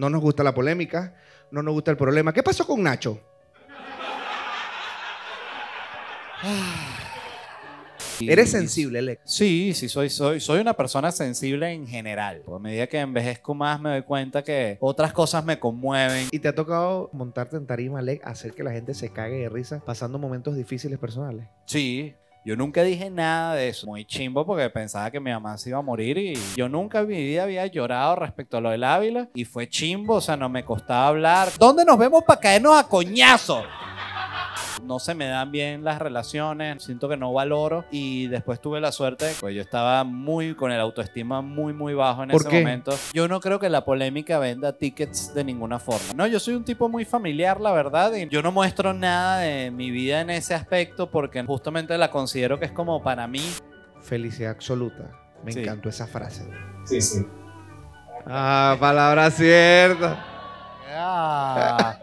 No nos gusta la polémica, no nos gusta el problema. ¿Qué pasó con Nacho? Ah. Eres sensible, Alec. Sí, sí, soy, soy, soy una persona sensible en general. A medida que envejezco más, me doy cuenta que otras cosas me conmueven. ¿Y te ha tocado montarte en tarima, Alex, hacer que la gente se cague de risa pasando momentos difíciles personales? Sí. Yo nunca dije nada de eso. Muy chimbo porque pensaba que mi mamá se iba a morir y yo nunca en mi vida había llorado respecto a lo del Ávila y fue chimbo, o sea, no me costaba hablar. ¿Dónde nos vemos para caernos a coñazo? no se me dan bien las relaciones, siento que no valoro y después tuve la suerte, pues yo estaba muy con el autoestima muy muy bajo en ese momento. Yo no creo que la polémica venda tickets de ninguna forma. No, yo soy un tipo muy familiar, la verdad, y yo no muestro nada de mi vida en ese aspecto porque justamente la considero que es como para mí felicidad absoluta. Me encantó esa frase. Sí, sí. Ah, palabra cierta. Ah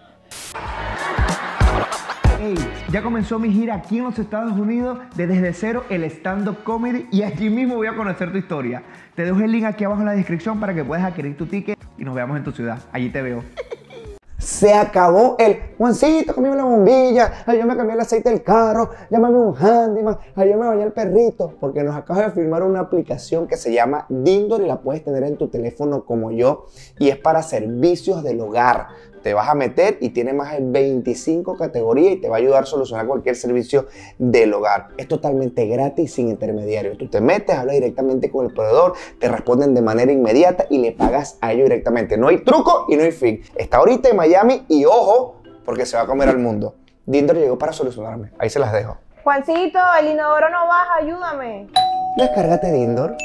hey, ya comenzó mi gira aquí en los Estados Unidos de Desde Cero, el stand-up comedy, y aquí mismo voy a conocer tu historia. Te dejo el link aquí abajo en la descripción para que puedas adquirir tu ticket y nos veamos en tu ciudad. Allí te veo. Se acabó el Juancito, conmigo la bombilla, ay, yo me cambié el aceite del carro, llámame un handyman, ay, yo me bañé el perrito, porque nos acabas de firmar una aplicación que se llama Dindor y la puedes tener en tu teléfono como yo, y es para servicios del hogar te vas a meter y tiene más de 25 categorías y te va a ayudar a solucionar cualquier servicio del hogar. Es totalmente gratis sin intermediarios. Tú te metes, hablas directamente con el proveedor, te responden de manera inmediata y le pagas a ellos directamente. No hay truco y no hay fin. Está ahorita en Miami y ojo, porque se va a comer al mundo. Dindor llegó para solucionarme. Ahí se las dejo. Juancito, el inodoro no baja, ayúdame. Descárgate de Indoor.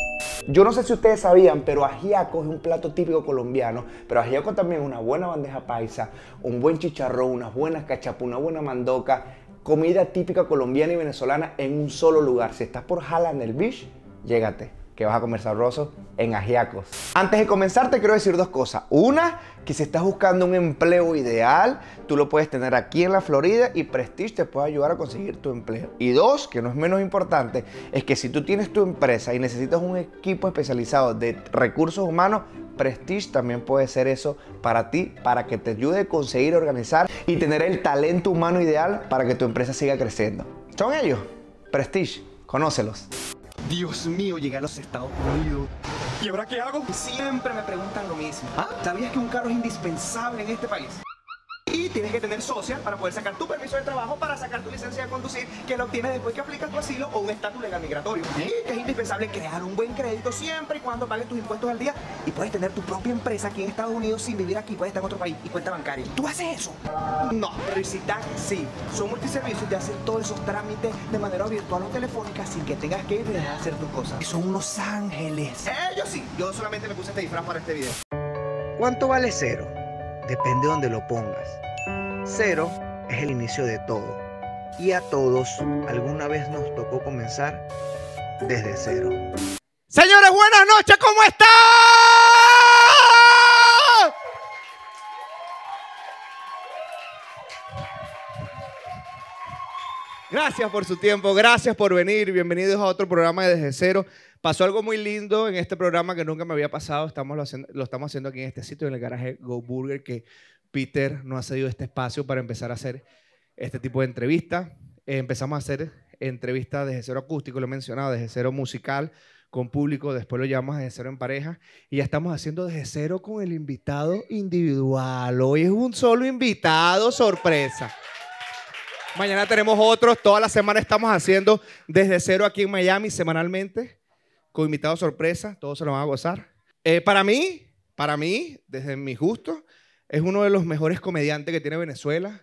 Yo no sé si ustedes sabían, pero ajiaco es un plato típico colombiano, pero ajiaco también es una buena bandeja paisa, un buen chicharrón, unas buenas cachapas, una buena mandoca, comida típica colombiana y venezolana en un solo lugar. Si estás por el Beach, llégate, que vas a comer sabroso en ajiacos. Antes de comenzar te quiero decir dos cosas. Una, que si estás buscando un empleo ideal, tú lo puedes tener aquí en la Florida y Prestige te puede ayudar a conseguir tu empleo. Y dos, que no es menos importante, es que si tú tienes tu empresa y necesitas un equipo especializado de recursos humanos, Prestige también puede ser eso para ti, para que te ayude a conseguir, organizar y tener el talento humano ideal para que tu empresa siga creciendo. Son ellos, Prestige, conócelos. Dios mío, llegué a los Estados Unidos. ¿Y ahora qué hago? Siempre me preguntan lo mismo. ¿Ah? ¿Sabías que un carro es indispensable en este país? que tener social para poder sacar tu permiso de trabajo, para sacar tu licencia de conducir, que lo obtienes después que aplicas tu asilo o un estatus legal migratorio. Y que es indispensable crear un buen crédito siempre y cuando pagues tus impuestos al día y puedes tener tu propia empresa aquí en Estados Unidos sin vivir aquí, puedes estar en otro país y cuenta bancaria. ¿Tú haces eso? No, Ricitac sí. Son multiservicios que te hacen todos esos trámites de manera virtual o telefónica sin que tengas que ir a hacer tus cosas. son unos ángeles. Ellos eh, sí. Yo solamente me puse este disfraz para este video. ¿Cuánto vale cero? depende de donde lo pongas. Cero es el inicio de todo. Y a todos alguna vez nos tocó comenzar desde cero. Señores, buenas noches, ¿cómo están? Gracias por su tiempo, gracias por venir. Bienvenidos a otro programa de Desde Cero. Pasó algo muy lindo en este programa que nunca me había pasado. Estamos lo, estamos haciendo aquí en este sitio, en el garaje Go Burger, que Peter no ha cedido este espacio para empezar a hacer este tipo de entrevistas. Eh, empezamos a hacer entrevistas desde cero acústico, lo he mencionado, desde cero musical con público, después lo llamamos desde cero en pareja y ya estamos haciendo desde cero con el invitado individual. Hoy es un solo invitado, sorpresa. Mañana tenemos otros, toda la semana estamos haciendo desde cero aquí en Miami semanalmente con invitado sorpresa, todos se lo van a gozar. Eh, para mí, para mí, desde mi gusto, es uno de los mejores comediantes que tiene Venezuela.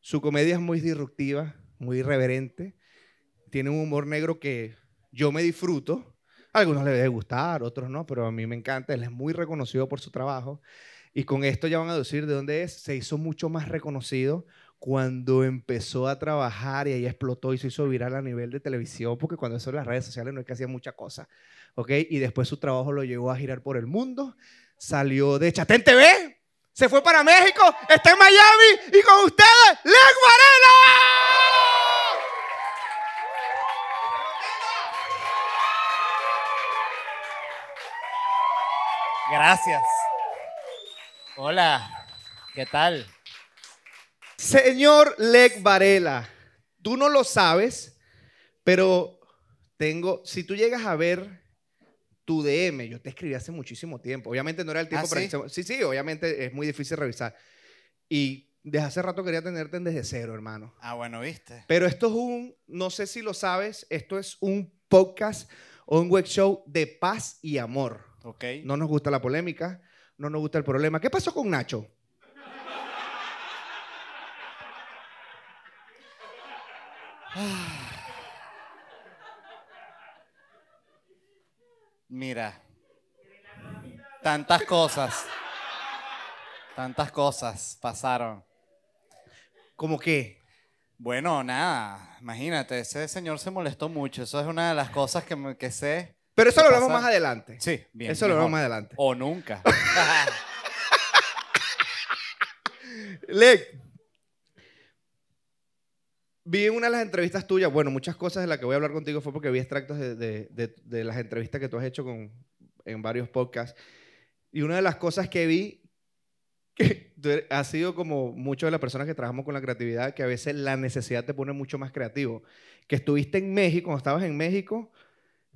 Su comedia es muy disruptiva, muy irreverente. Tiene un humor negro que yo me disfruto. algunos le debe gustar, otros no, pero a mí me encanta. Él es muy reconocido por su trabajo. Y con esto ya van a decir de dónde es. Se hizo mucho más reconocido cuando empezó a trabajar y ahí explotó y se hizo viral a nivel de televisión, porque cuando eso en las redes sociales no es que hacía mucha cosa, ¿ok? Y después su trabajo lo llevó a girar por el mundo, salió de Chatén TV, se fue para México, está en Miami y con ustedes, Len Guarena! Gracias. Hola, ¿qué tal? Señor Leg Varela, tú no lo sabes, pero tengo, si tú llegas a ver tu DM, yo te escribí hace muchísimo tiempo, obviamente no era el tiempo, ¿Ah, sí? sí, sí, obviamente es muy difícil revisar. Y desde hace rato quería tenerte desde cero, hermano. Ah, bueno, viste. Pero esto es un, no sé si lo sabes, esto es un podcast o un web show de paz y amor. Ok. No nos gusta la polémica, no nos gusta el problema. ¿Qué pasó con Nacho? Mira, tantas cosas, tantas cosas pasaron. ¿Cómo qué? Bueno, nada, imagínate, ese señor se molestó mucho, eso es una de las cosas que, sé. Pero eso lo hablamos más adelante. Sí, bien. Eso lo vemos más adelante. O nunca. Le... Vi una de las entrevistas tuyas, bueno, muchas cosas de las que voy a hablar contigo fue porque vi extractos de, las entrevistas que tú has hecho con, en varios podcasts. Y una de las cosas que vi, que ha sido como muchas de las personas que trabajamos con la creatividad, que a veces la necesidad te pone mucho más creativo. Que estuviste en México, cuando estabas en México,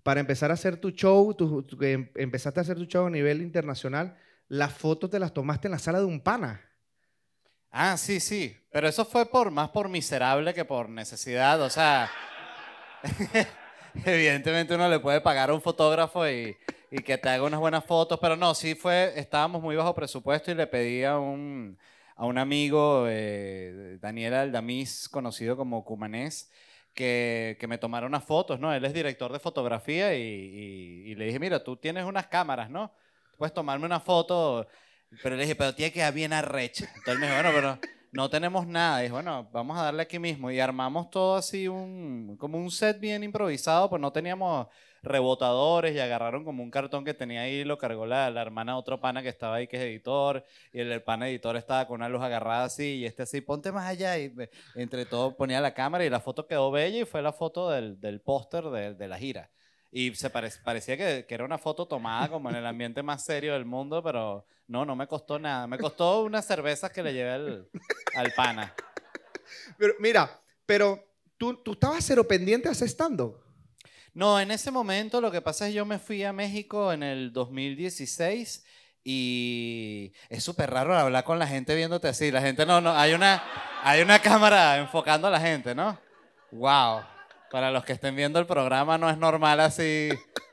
para empezar a hacer tu show, em, empezaste a hacer tu show a nivel internacional, las fotos te las tomaste en la sala de un pana. Ah, sí, sí, pero eso fue por más por miserable que por necesidad, o sea, evidentemente uno le puede pagar a un fotógrafo y, que te haga unas buenas fotos, pero no, sí fue, estábamos muy bajo presupuesto y le pedí a un, amigo, eh, Daniel Aldamiz, conocido como Cumanés, que, me tomara unas fotos, ¿no? Él es director de fotografía y, y le dije, mira, tú tienes unas cámaras, ¿no? Puedes tomarme una foto pero le dije, pero tiene que quedar bien arrecha. Entonces me dijo, bueno, pero no tenemos nada. es bueno, vamos a darle aquí mismo. Y armamos todo así, un, como un set bien improvisado, pues no teníamos rebotadores y agarraron como un cartón que tenía ahí, lo cargó la, hermana de otro pana que estaba ahí, que es editor, y el, pana editor estaba con una luz agarrada así, y este así, ponte más allá, y entre todo ponía la cámara y la foto quedó bella y fue la foto del, del póster de la gira. Y se parecía que, que, era una foto tomada como en el ambiente más serio del mundo, pero no, no me costó nada. Me costó unas cervezas que le llevé al, pana. mira, pero tú, tú estabas cero pendiente asestando No, en ese momento lo que pasa es que yo me fui a México en el 2016 y es súper raro hablar con la gente viéndote así. La gente no, no, hay una, hay una cámara enfocando a la gente, ¿no? ¡Wow! Para los que estén viendo el programa, no es normal así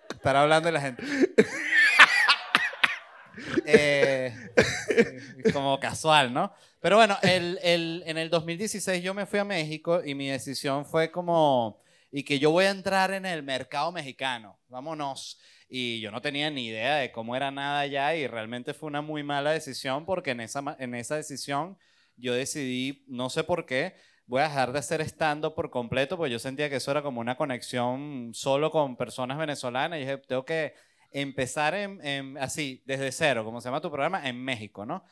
estar hablando de la gente. Eh, como casual, ¿no? Pero bueno, el, el, en el 2016 yo me fui a México y mi decisión fue como, y que yo voy a entrar en el mercado mexicano, vámonos. Y yo no tenía ni idea de cómo era nada allá y realmente fue una muy mala decisión porque en esa, en esa decisión yo decidí, no sé por qué, voy a dejar de hacer estando por completo, pues yo sentía que eso era como una conexión solo con personas venezolanas. Y dije, tengo que empezar en, así, desde cero, como se llama tu programa, en México, ¿no?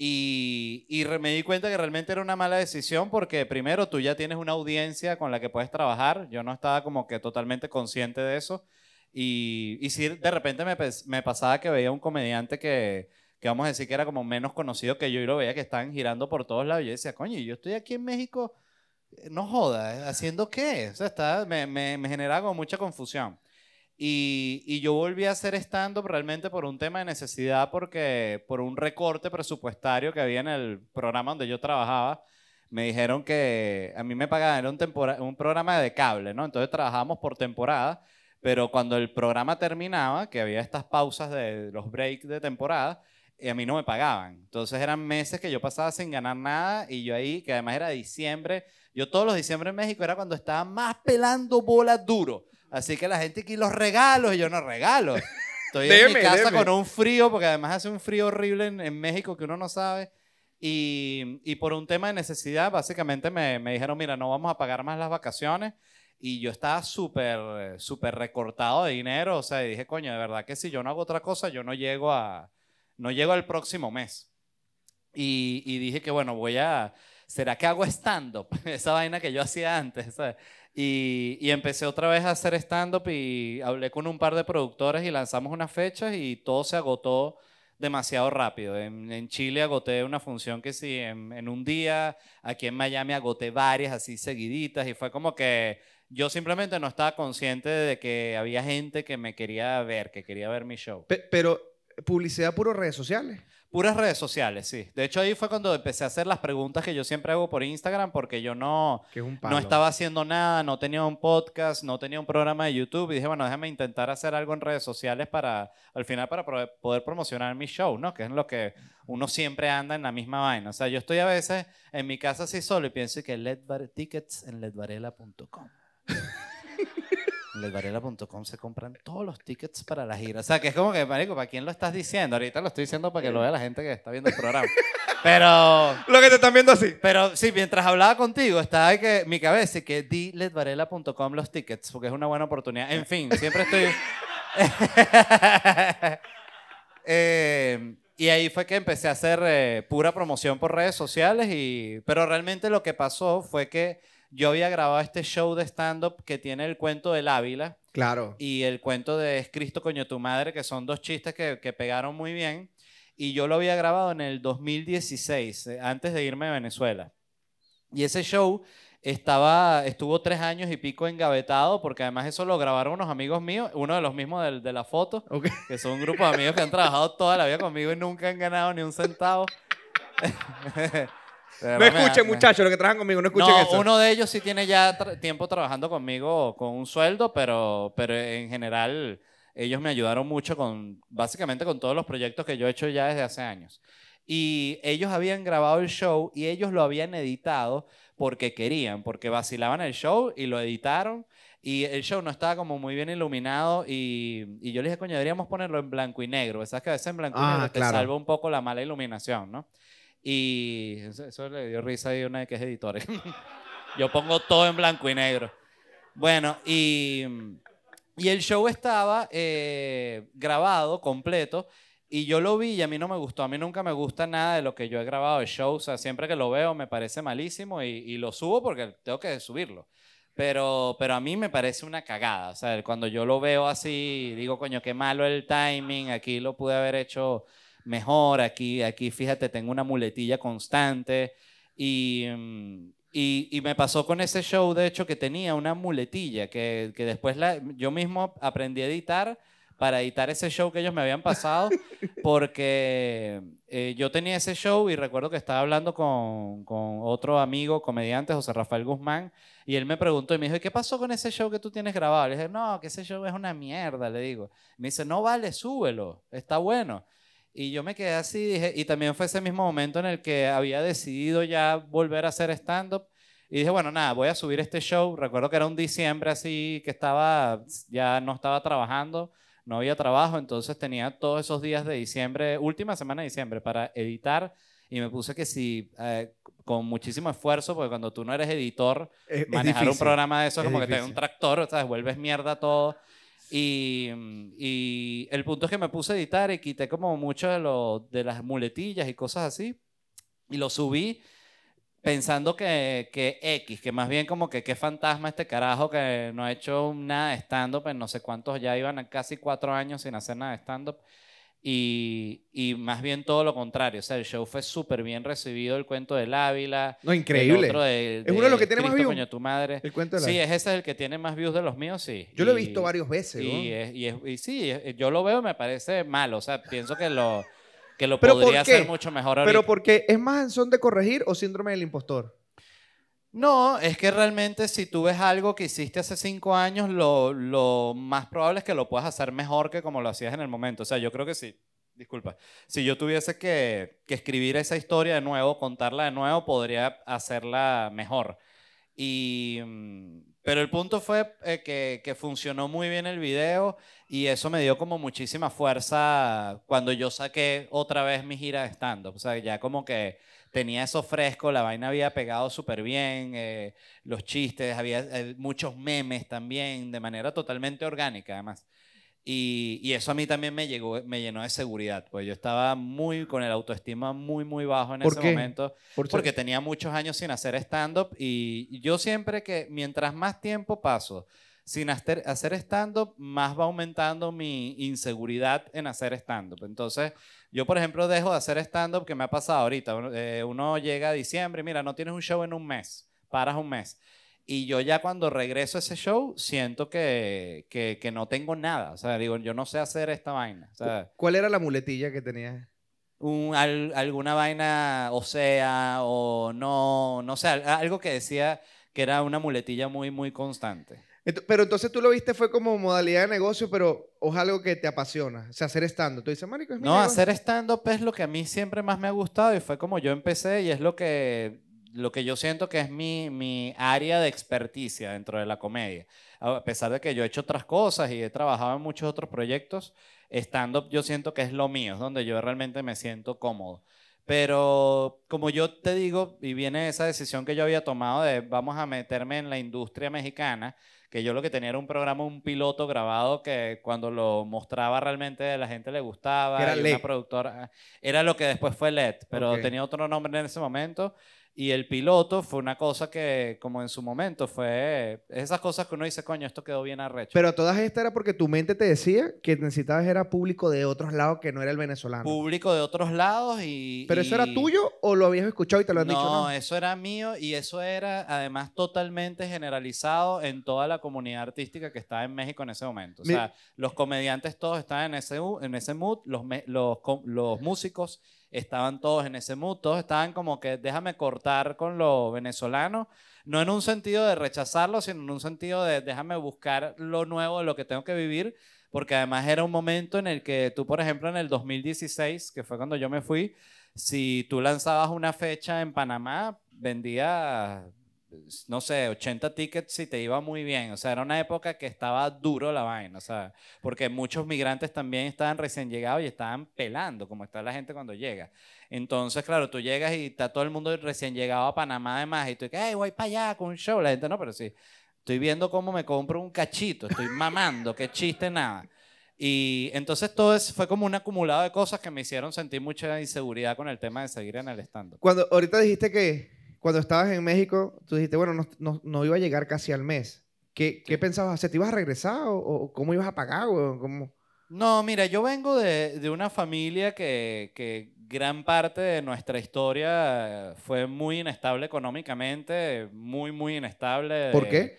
Y, y me di cuenta que realmente era una mala decisión porque primero tú ya tienes una audiencia con la que puedes trabajar. Yo no estaba como que totalmente consciente de eso. Y, y sí, de repente me, pues, me pasaba que veía un comediante que que vamos a decir que era como menos conocido que yo y lo veía que estaban girando por todos lados. Y yo decía, coño, yo estoy aquí en México, eh, no joda, ¿eh? ¿haciendo qué? O sea, está, me, me, generaba como mucha confusión. Y, y, yo volví a hacer stand-up realmente por un tema de necesidad, porque por un recorte presupuestario que había en el programa donde yo trabajaba, me dijeron que a mí me pagaban, un, un programa de cable, ¿no? Entonces trabajábamos por temporada, pero cuando el programa terminaba, que había estas pausas de los breaks de temporada, y a mí no me pagaban. Entonces eran meses que yo pasaba sin ganar nada y yo ahí, que además era diciembre, yo todos los diciembre en México era cuando estaba más pelando bolas duro. Así que la gente aquí los regalos y yo no regalo. Estoy en mi casa con un frío, porque además hace un frío horrible en, en México que uno no sabe. Y, y, por un tema de necesidad, básicamente me, me dijeron, mira, no vamos a pagar más las vacaciones. Y yo estaba súper, súper recortado de dinero. O sea, dije, coño, de verdad que si yo no hago otra cosa, yo no llego a, no llego al próximo mes. Y, dije que, bueno, voy a, ¿será que hago stand-up? Esa vaina que yo hacía antes, Y, empecé otra vez a hacer stand-up y hablé con un par de productores y lanzamos unas fechas y todo se agotó demasiado rápido. En, Chile agoté una función que sí, en, en, un día, aquí en Miami agoté varias así seguiditas y fue como que yo simplemente no estaba consciente de que había gente que me quería ver, que quería ver mi show. Pero, publicidad puro redes sociales. Puras redes sociales, sí. De hecho, ahí fue cuando empecé a hacer las preguntas que yo siempre hago por Instagram, porque yo no, no estaba haciendo nada, no tenía un podcast, no tenía un programa de YouTube. Y dije, bueno, déjame intentar hacer algo en redes sociales para, al final, para poder promocionar mi show, ¿no? Que es lo que uno siempre anda en la misma vaina. O sea, yo estoy a veces en mi casa así solo y pienso que Tickets en ledvarela.com. ledvarela.com se compran todos los tickets para la gira. O sea, que es como que, marico, ¿para quién lo estás diciendo? Ahorita lo estoy diciendo para que lo vea la gente que está viendo el programa. Pero... Lo que te están viendo así. Pero sí, mientras hablaba contigo, estaba que, mi cabeza que di Letvarela.com los tickets, porque es una buena oportunidad. En fin, siempre estoy... Eh, y ahí fue que empecé a hacer eh, pura promoción por redes sociales, y... pero realmente lo que pasó fue que yo había grabado este show de stand-up que tiene el cuento del Ávila. Claro. Y el cuento de Es Cristo Coño Tu Madre, que son dos chistes que, que pegaron muy bien. Y yo lo había grabado en el 2016, eh, antes de irme a Venezuela. Y ese show estaba, estuvo tres años y pico engavetado, porque además eso lo grabaron unos amigos míos, uno de los mismos de, la foto, que son un grupo de amigos que han trabajado toda la vida conmigo y nunca han ganado ni un centavo. no escuchen, muchachos, los que trabajan conmigo, no escuchen no, Uno de ellos sí tiene ya tiempo trabajando conmigo con un sueldo, pero, pero en general ellos me ayudaron mucho con, básicamente con todos los proyectos que yo he hecho ya desde hace años. Y ellos habían grabado el show y ellos lo habían editado porque querían, porque vacilaban el show y lo editaron. Y el show no estaba como muy bien iluminado y, yo les dije, coño, deberíamos ponerlo en blanco y negro. Sabes que a veces en blanco y ah, negro te salva un poco la mala iluminación, ¿no? Y eso, le dio risa a una de que es editora. Yo pongo todo en blanco y negro. Bueno, y, y el show estaba eh, grabado completo. Y yo lo vi y a mí no me gustó. A mí nunca me gusta nada de lo que yo he grabado de shows. O sea, siempre que lo veo me parece malísimo y, y, lo subo porque tengo que subirlo. Pero, pero a mí me parece una cagada. O sea, cuando yo lo veo así, digo, coño, qué malo el timing. Aquí lo pude haber hecho mejor, aquí, aquí fíjate, tengo una muletilla constante. Mm, y, y, me pasó con ese show, de hecho, que tenía una muletilla, que, que después yo mismo aprendí a editar para editar ese show que ellos me habían pasado, porque eh, yo tenía ese show y recuerdo que estaba hablando con, con, otro amigo comediante, José Rafael Guzmán, y él me preguntó y me dijo, qué pasó con ese show que tú tienes grabado? Le dije, no, que ese show es una mierda, le digo. Me dice, no vale, súbelo, está bueno. Y yo me quedé así, dije, y también fue ese mismo momento en el que había decidido ya volver a hacer stand-up. Y dije, bueno, nada, voy a subir este show. Recuerdo que era un diciembre así, que estaba, ya no estaba trabajando, no había trabajo, entonces tenía todos esos días de diciembre, última semana de diciembre, para editar. Y me puse que sí, eh, con muchísimo esfuerzo, porque cuando tú no eres editor, manejar un programa de eso como que te da un tractor, o sea, vuelves mierda todo. Mm, y, el punto es que me puse a editar y quité como mucho de, las muletillas y cosas así. Y lo subí pensando que, X, que más bien como que qué fantasma este carajo que no ha hecho nada de stand-up en no sé cuántos, ya iban a casi cuatro años sin hacer nada de stand-up. Y, y, más bien todo lo contrario. O sea, el show fue súper bien recibido, el cuento del Ávila. No, increíble. es uno de los que tiene más views. tu madre. El cuento del Sí, es ese el que tiene más views de los míos, sí. Yo lo he visto varias veces. Y, es, y, sí, yo lo veo y me parece malo. O sea, pienso que lo, que lo podría hacer mucho mejor ¿Pero porque es más en son de corregir o síndrome del impostor? No, es que realmente si tú ves algo que hiciste hace cinco años, lo, más probable es que lo puedas hacer mejor que como lo hacías en el momento. O sea, yo creo que sí. Disculpa, si yo tuviese que, escribir esa historia de nuevo, contarla de nuevo, podría hacerla mejor. Y, mm, pero el punto fue eh, que, que, funcionó muy bien el video y eso me dio como muchísima fuerza cuando yo saqué otra vez mi gira de stand-up. O sea, ya como que tenía eso fresco, la vaina había pegado súper bien, eh, los chistes, había eh, muchos memes también, de manera totalmente orgánica además. Y, y, eso a mí también me, llegó, me llenó de seguridad, pues yo estaba muy con el autoestima muy, muy bajo en ese momento, ¿Por porque tenía muchos años sin hacer stand-up y yo siempre que mientras más tiempo paso sin hacer, stand-up, más va aumentando mi inseguridad en hacer stand-up. Entonces, yo, por ejemplo, dejo de hacer stand-up que me ha pasado ahorita. Eh, uno llega a diciembre, mira, no tienes un show en un mes, paras un mes. Y yo ya cuando regreso a ese show, siento que, no tengo nada. O sea, digo, yo no sé hacer esta vaina. ¿Cuál era la muletilla que tenía? alguna vaina, o sea, o no, no sé, algo que decía que era una muletilla muy, muy constante pero entonces tú lo viste fue como modalidad de negocio, pero o es algo que te apasiona, o sea, hacer stand-up. Tú dices, marico, es mi No, hacer stand-up es lo que a mí siempre más me ha gustado y fue como yo empecé y es lo que, lo que yo siento que es mi, mi área de experticia dentro de la comedia. A pesar de que yo he hecho otras cosas y he trabajado en muchos otros proyectos, stand-up yo siento que es lo mío, es donde yo realmente me siento cómodo. Pero como yo te digo, y viene esa decisión que yo había tomado de vamos a meterme en la industria mexicana, que yo lo que tenía era un programa, un piloto grabado que cuando lo mostraba realmente la gente le gustaba. Era Una productora. Ah, era lo que después fue LED, pero tenía otro nombre en ese momento. Y el piloto fue una cosa que, como en su momento, fue esas cosas que uno dice, coño, esto quedó bien arrecho. Pero todas estas era porque tu mente te decía que necesitabas era público de otros lados que no era el venezolano. Público de otros lados y... ¿Pero eso era tuyo o lo habías escuchado y te lo han dicho? No, eso era mío y eso era además totalmente generalizado en toda la comunidad artística que estaba en México en ese momento. O sea, los comediantes todos estaban en ese, en ese mood, los, los músicos estaban todos en ese mood, estaban como que déjame cortar con lo venezolano, no en un sentido de rechazarlo, sino en un sentido de déjame buscar lo nuevo, lo que tengo que vivir, porque además era un momento en el que tú, por ejemplo, en el 2016, que fue cuando yo me fui, si tú lanzabas una fecha en Panamá, vendía no sé, 80 tickets si te iba muy bien. O sea, era una época que estaba duro la vaina, o sea, porque muchos migrantes también estaban recién llegados y estaban pelando, como está la gente cuando llega. Entonces, claro, tú llegas y está todo el mundo recién llegado a Panamá además y tú que voy para allá con un show. La gente, no, pero sí, estoy viendo cómo me compro un cachito, estoy mamando, qué chiste, nada. Y entonces todo eso fue como un acumulado de cosas que me hicieron sentir mucha inseguridad con el tema de seguir en el stand Cuando ahorita dijiste que cuando estabas en México, tú dijiste, bueno, no, iba a llegar casi al mes. ¿Qué, pensabas ¿Te ibas a regresar o, cómo ibas a pagar? O cómo? No, mira, yo vengo de, una familia que, gran parte de nuestra historia fue muy inestable económicamente, muy, muy inestable. ¿Por qué?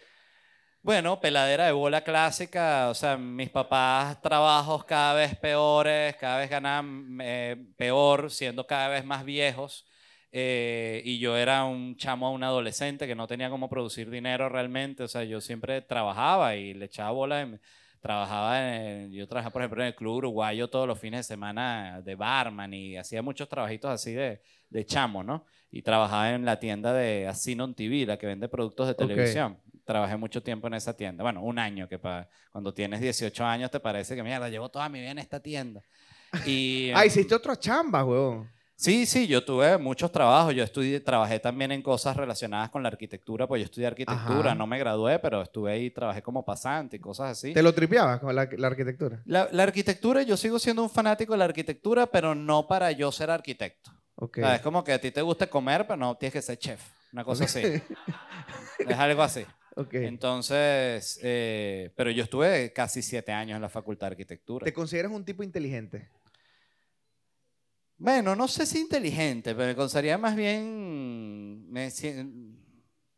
Bueno, peladera de bola clásica, o sea, mis papás trabajos cada vez peores, cada vez ganaban eh, peor, siendo cada vez más viejos. Eh, y yo era un chamo, un adolescente que no tenía cómo producir dinero realmente. O sea, yo siempre trabajaba y le echaba bola. trabajaba en, yo trabajaba, por ejemplo, en el Club Uruguayo todos los fines de semana de barman y hacía muchos trabajitos así de, de chamo, ¿no? Y trabajaba en la tienda de Asinon TV, la que vende productos de televisión. Trabajé mucho tiempo en esa tienda. Bueno, un año, que para, cuando tienes 18 años te parece que, mira, la llevo toda mi vida en esta tienda. Y, ah, em, hiciste otra chamba, huevón. Sí, sí, yo tuve muchos trabajos. Yo estudié, trabajé también en cosas relacionadas con la arquitectura, pues yo estudié arquitectura, no me gradué, pero estuve ahí, trabajé como pasante y cosas así. ¿Te lo tripeabas con la, arquitectura? La, arquitectura, yo sigo siendo un fanático de la arquitectura, pero no para yo ser arquitecto. es como que a ti te gusta comer, pero no tienes que ser chef. Una cosa así. es algo así. Okay. Entonces, eh, pero yo estuve casi siete años en la facultad de arquitectura. ¿Te consideras un tipo inteligente? Bueno, no sé si inteligente, pero me consideraría más bien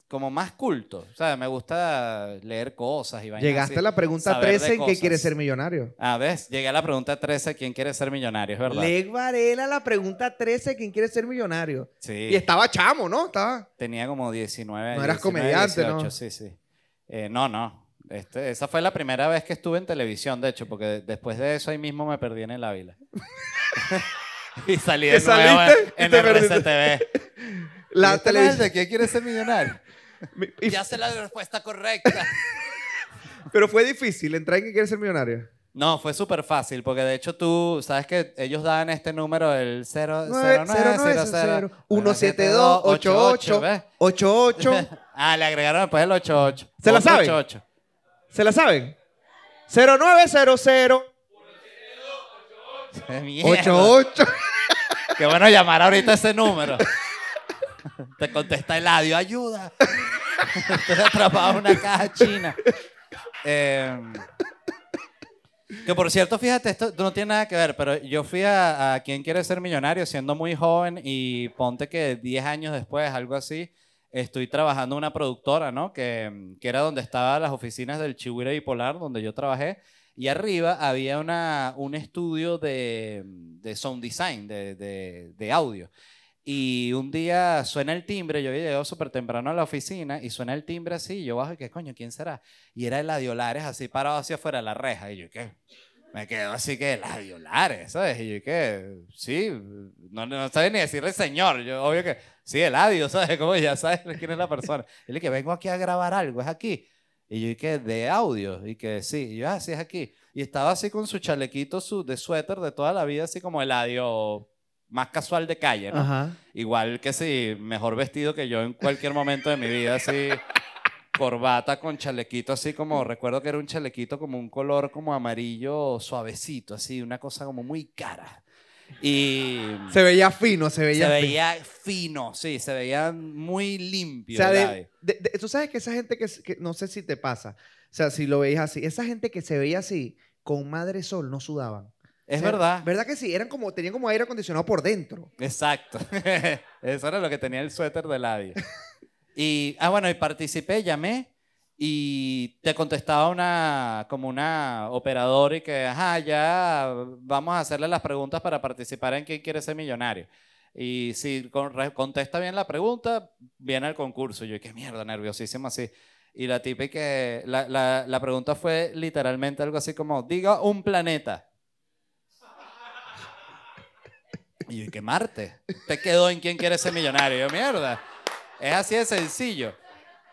como más culto. O sea, me gusta leer cosas y Llegaste a la pregunta 13 en que quiere ser millonario. A ah, ver, llegué a la pregunta 13, ¿quién quiere ser millonario? Es verdad. Leg Varela, la pregunta 13, ¿quién quiere ser millonario? Sí. Y estaba chamo, ¿no? Estaba... Tenía como 19 No eras comediante, ¿no? Sí, sí. Eh, no, no. Este, esa fue la primera vez que estuve en televisión, de hecho, porque después de eso ahí mismo me perdí en el Ávila. Y salí de nuevo en, RCTV. La televisión. ¿Qué quiere ser millonario? Ya sé la respuesta correcta. Pero fue difícil entrar en que quieres ser millonario. No, fue súper fácil, porque de hecho tú, sabes que ellos dan este número, el 00900-172-88-88. Ah, le agregaron después el 88. ¿Se la saben? ¿Se la saben? 0900 88. Qué bueno llamar ahorita ese número. Te contesta Eladio, ayuda. Estoy atrapado en una caja china. Em, que por cierto, fíjate, esto no tiene nada que ver, pero yo fui a, ¿quién Quiere Ser Millonario siendo muy joven y ponte que 10 años después, algo así, estoy trabajando en una productora, ¿no? Que, que era donde estaban las oficinas del Chihuahua Bipolar, donde yo trabajé. Y arriba había una, un estudio de, de sound design, de, audio. Y un día suena el timbre, yo llego súper temprano a la oficina y suena el timbre así, yo bajo y qué coño, ¿quién será? Y era el Adiolares así parado hacia afuera de la reja. Y yo, ¿qué? Me quedo así que el adiolares ¿sabes? Y yo, ¿qué? Sí, no, no sabe ni decirle señor. Yo, obvio que, sí, Adiolares, ¿sabes? Como ya sabes quién es la persona. Y le que vengo aquí a grabar algo, es aquí. Y yo, dije, De audio. Y que sí. Y yo, ah, es aquí. Y estaba así con su chalequito su, de suéter de toda la vida, así como el adiós más casual de calle, ¿no? Igual que sí, mejor vestido que yo en cualquier momento de mi vida, así, corbata con chalequito, así como, recuerdo que era un chalequito como un color como amarillo suavecito, así, una cosa como muy cara. Y se veía fino, se veía fino, sí, se veía muy limpio. O sea, tú sabes que esa gente que, no sé si te pasa, o sea, si lo veías así, esa gente que se veía así, con madre sol no sudaban. Es verdad. ¿Verdad que sí? Eran como, tenían como aire acondicionado por dentro. Exacto. Eso era lo que tenía el suéter de nadie y, ah, bueno, y participé, llamé y te contestaba una, como una operadora y que, ajá, ya vamos a hacerle las preguntas para participar en quién quiere ser millonario. Y si contesta bien la pregunta, viene al concurso. Yo, qué mierda, nerviosísimo así. Y la tipe que, la, la, la pregunta fue literalmente algo así como, diga un planeta. Y yo, ¿qué Marte? Te quedó en quién quiere ser millonario. Yo, mierda. Es así de sencillo.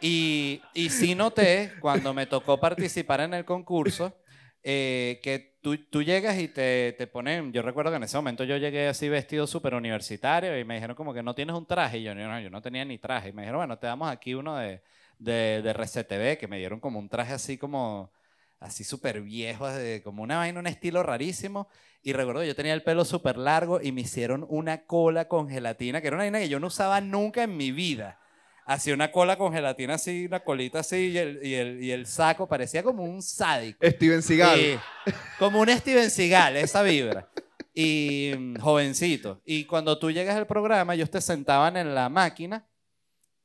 Y, si sí noté, cuando me tocó participar en el concurso, eh, que tú, llegas y te, ponen, yo recuerdo que en ese momento yo llegué así vestido súper universitario y me dijeron como que no tienes un traje y yo no, yo no tenía ni traje y me dijeron, bueno, te damos aquí uno de, de, de RCTV que me dieron como un traje así como, así súper viejo, como una vaina, un estilo rarísimo y recuerdo yo tenía el pelo súper largo y me hicieron una cola con gelatina que era una vaina que yo no usaba nunca en mi vida hacía una cola con gelatina así, una colita así, y el, y el, y el saco parecía como un sádico. Steven Seagal. Sí, como un Steven Seagal, esa vibra. Y mm, jovencito. Y cuando tú llegas al programa, ellos te sentaban en la máquina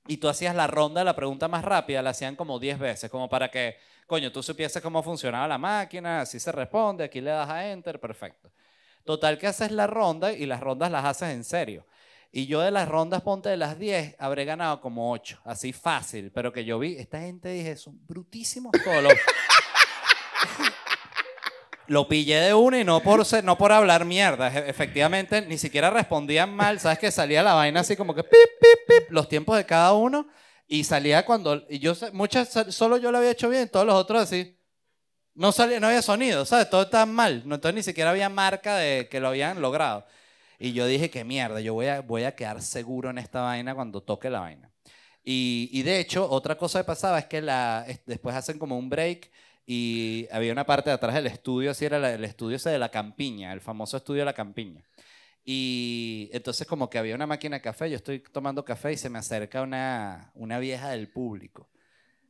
y tú hacías la ronda de la pregunta más rápida, la hacían como 10 veces, como para que, coño, tú supieses cómo funcionaba la máquina, así se responde, aquí le das a enter, perfecto. Total que haces la ronda y las rondas las haces en serio. Y yo de las rondas, ponte de las 10, habré ganado como 8, así fácil. Pero que yo vi, esta gente dije, son brutísimos todos. Los... Lo pillé de una y no por, no por hablar mierda. E, efectivamente, ni siquiera respondían mal. ¿Sabes que salía la vaina así como que pip, pip, pip, los tiempos de cada uno? Y salía cuando. Y yo, muchas, solo yo lo había hecho bien, todos los otros así. No, salía, no había sonido, ¿sabes? Todo estaba mal. No, entonces ni siquiera había marca de que lo habían logrado. Y yo dije, qué mierda, yo voy a, voy a quedar seguro en esta vaina cuando toque la vaina. Y, y de hecho, otra cosa que pasaba es que la, después hacen como un break y había una parte de atrás del estudio, así era el estudio ese de la campiña, el famoso estudio de la campiña. Y entonces como que había una máquina de café, yo estoy tomando café y se me acerca una, una vieja del público,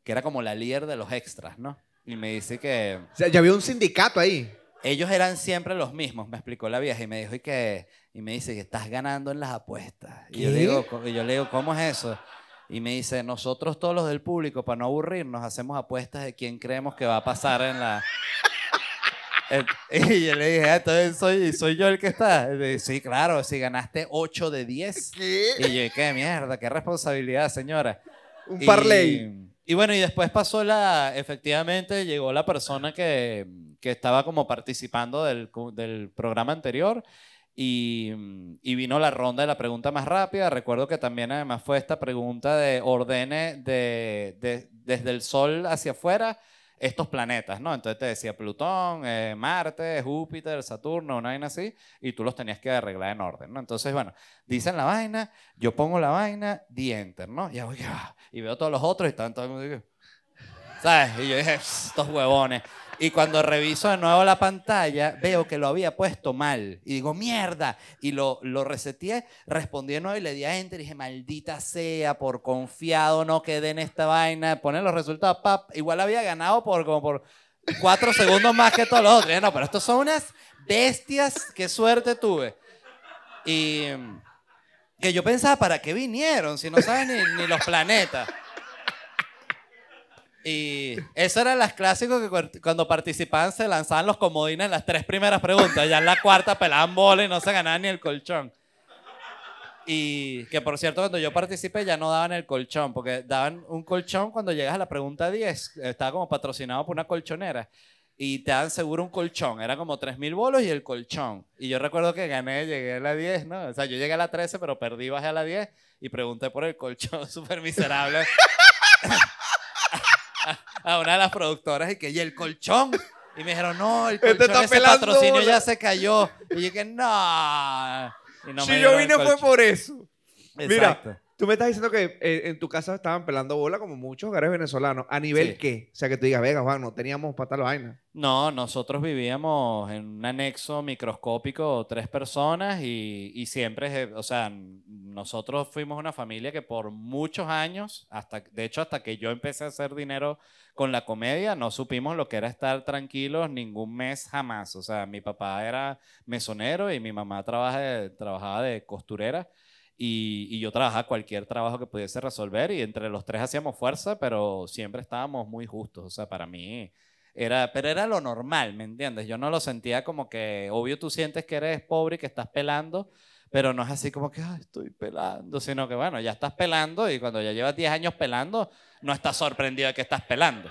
que era como la líder de los extras, ¿no? Y me dice que... O sea, ya había un sindicato ahí. Ellos eran siempre los mismos, me explicó la vieja y me dijo y que y me dice que estás ganando en las apuestas. Y yo, digo, yo le digo, ¿cómo es eso? Y me dice, nosotros todos los del público, para no aburrirnos, hacemos apuestas de quién creemos que va a pasar en la... y yo le dije, ah, soy, soy yo el que está. Y dije, sí, claro, si ganaste 8 de 10. Y yo, qué mierda, qué responsabilidad, señora. Un parley Y bueno, y después pasó la, efectivamente llegó la persona que, que estaba como participando del, del programa anterior Mm, y, vino la ronda de la pregunta más rápida. Recuerdo que también además fue esta pregunta de ordene de, desde el Sol hacia afuera estos planetas, ¿no? Entonces te decía Plutón, eh, Marte, Júpiter, Saturno, una vaina así, y tú los tenías que arreglar en orden, ¿no? Entonces, bueno, dicen la vaina, yo pongo la vaina, di enter, ¿no? Y, ah, y veo todos los otros y están todos... ¿Sabes? Y yo dije, estos huevones. Y cuando reviso de nuevo la pantalla, veo que lo había puesto mal. Y digo, mierda. Y lo, lo reseteé, respondí de nuevo y le di a enter. Y dije, maldita sea, por confiado no quedé en esta vaina. Poner los resultados, pap. Igual había ganado por como por cuatro segundos más que todos los otros. No, pero estos son unas bestias. Qué suerte tuve. Y que yo pensaba, ¿para qué vinieron? Si no saben ni los planetas. Y eso era las clásicos que cuando participaban se lanzaban los comodines en las tres primeras preguntas. Ya en la cuarta pelaban bola y no se ganaban ni el colchón. Y que por cierto, cuando yo participé ya no daban el colchón, porque daban un colchón cuando llegas a la pregunta 10. Estaba como patrocinado por una colchonera. Y te dan seguro un colchón. Era como 3.000 bolos y el colchón. Y yo recuerdo que gané, llegué a la 10, ¿no? O sea, yo llegué a la 13, pero perdí, bajé a la 10 y pregunté por el colchón. Súper miserable a una de las productoras y que, y el colchón. Y me dijeron, no, el este colchón este ese patrocinio ya se cayó. Y dije no. Y no si yo vine fue por eso. Exacto. Mira, Tú me estás diciendo que eh, en tu casa estaban pelando bola como muchos hogares venezolanos. ¿A nivel qué? O sea, que tú digas, venga, Juan, no teníamos para tal vaina. No, nosotros vivíamos en un anexo microscópico, tres personas, y, siempre, o sea, nosotros fuimos una familia que por muchos años, hasta, de hecho, hasta que yo empecé a hacer dinero con la comedia, no supimos lo que era estar tranquilos ningún mes jamás. O sea, mi papá era mesonero y mi mamá trabaja trabajaba de costurera. Y, yo trabajaba cualquier trabajo que pudiese resolver y entre los tres hacíamos fuerza, pero siempre estábamos muy justos. O sea, para mí era, pero era lo normal, ¿me entiendes? Yo no lo sentía como que, obvio tú sientes que eres pobre y que estás pelando, pero no es así como que estoy pelando, sino que bueno, ya estás pelando y cuando ya llevas 10 años pelando, no estás sorprendido de que estás pelando.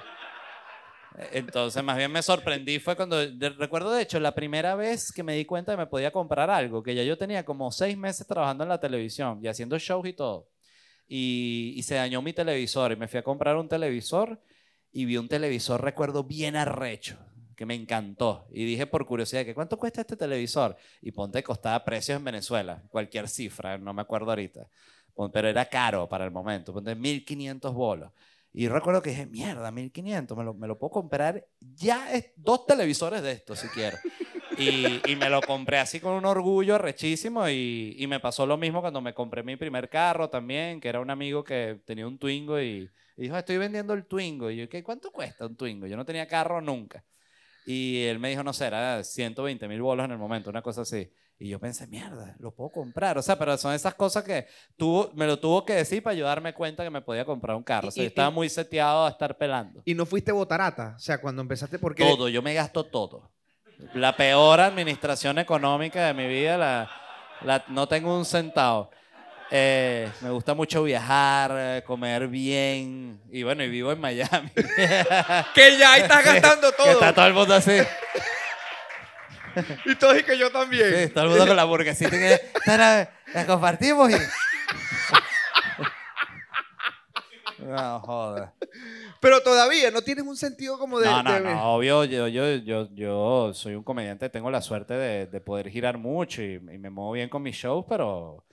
Entonces, más bien me sorprendí fue cuando, recuerdo de hecho, la primera vez que me di cuenta que me podía comprar algo, que ya yo tenía como seis meses trabajando en la televisión y haciendo shows y todo. Y, y se dañó mi televisor y me fui a comprar un televisor y vi un televisor, recuerdo, bien arrecho, que me encantó. Y dije por curiosidad, que ¿cuánto cuesta este televisor? Y ponte, costaba precios en Venezuela, cualquier cifra, no me acuerdo ahorita. Pero era caro para el momento, ponte 1.500 bolos. Y recuerdo que dije, mierda, 1500, me lo, me lo puedo comprar ya es, dos televisores de esto si quiero. Y, y, me lo compré así con un orgullo rechísimo y, y, me pasó lo mismo cuando me compré mi primer carro también, que era un amigo que tenía un Twingo y, dijo, estoy vendiendo el Twingo. Y yo, ¿qué, ¿cuánto cuesta un Twingo? Yo no tenía carro nunca. Y él me dijo, no sé, era 120 mil bolos en el momento, una cosa así. Y yo pensé, mierda, lo puedo comprar. O sea, pero son esas cosas que tuvo, me lo tuvo que decir para yo darme cuenta que me podía comprar un carro. O sea, yo estaba muy seteado a estar pelando. ¿Y no fuiste botarata? O sea, cuando empezaste, porque Todo, yo me gasto todo. La peor administración económica de mi vida, la, no tengo un centavo. Eh, me gusta mucho viajar, comer bien. Y bueno, y vivo en Miami. que ya ahí estás gastando todo. Que está todo el mundo así. y todos y que yo también. Sí, todo el con la burguesita que la compartimos y... No, joder. Pero todavía no tienes un sentido como de. No, no, no obvio. Yo, yo, yo, soy un comediante, tengo la suerte de, de poder girar mucho y, me muevo bien con mis shows, pero.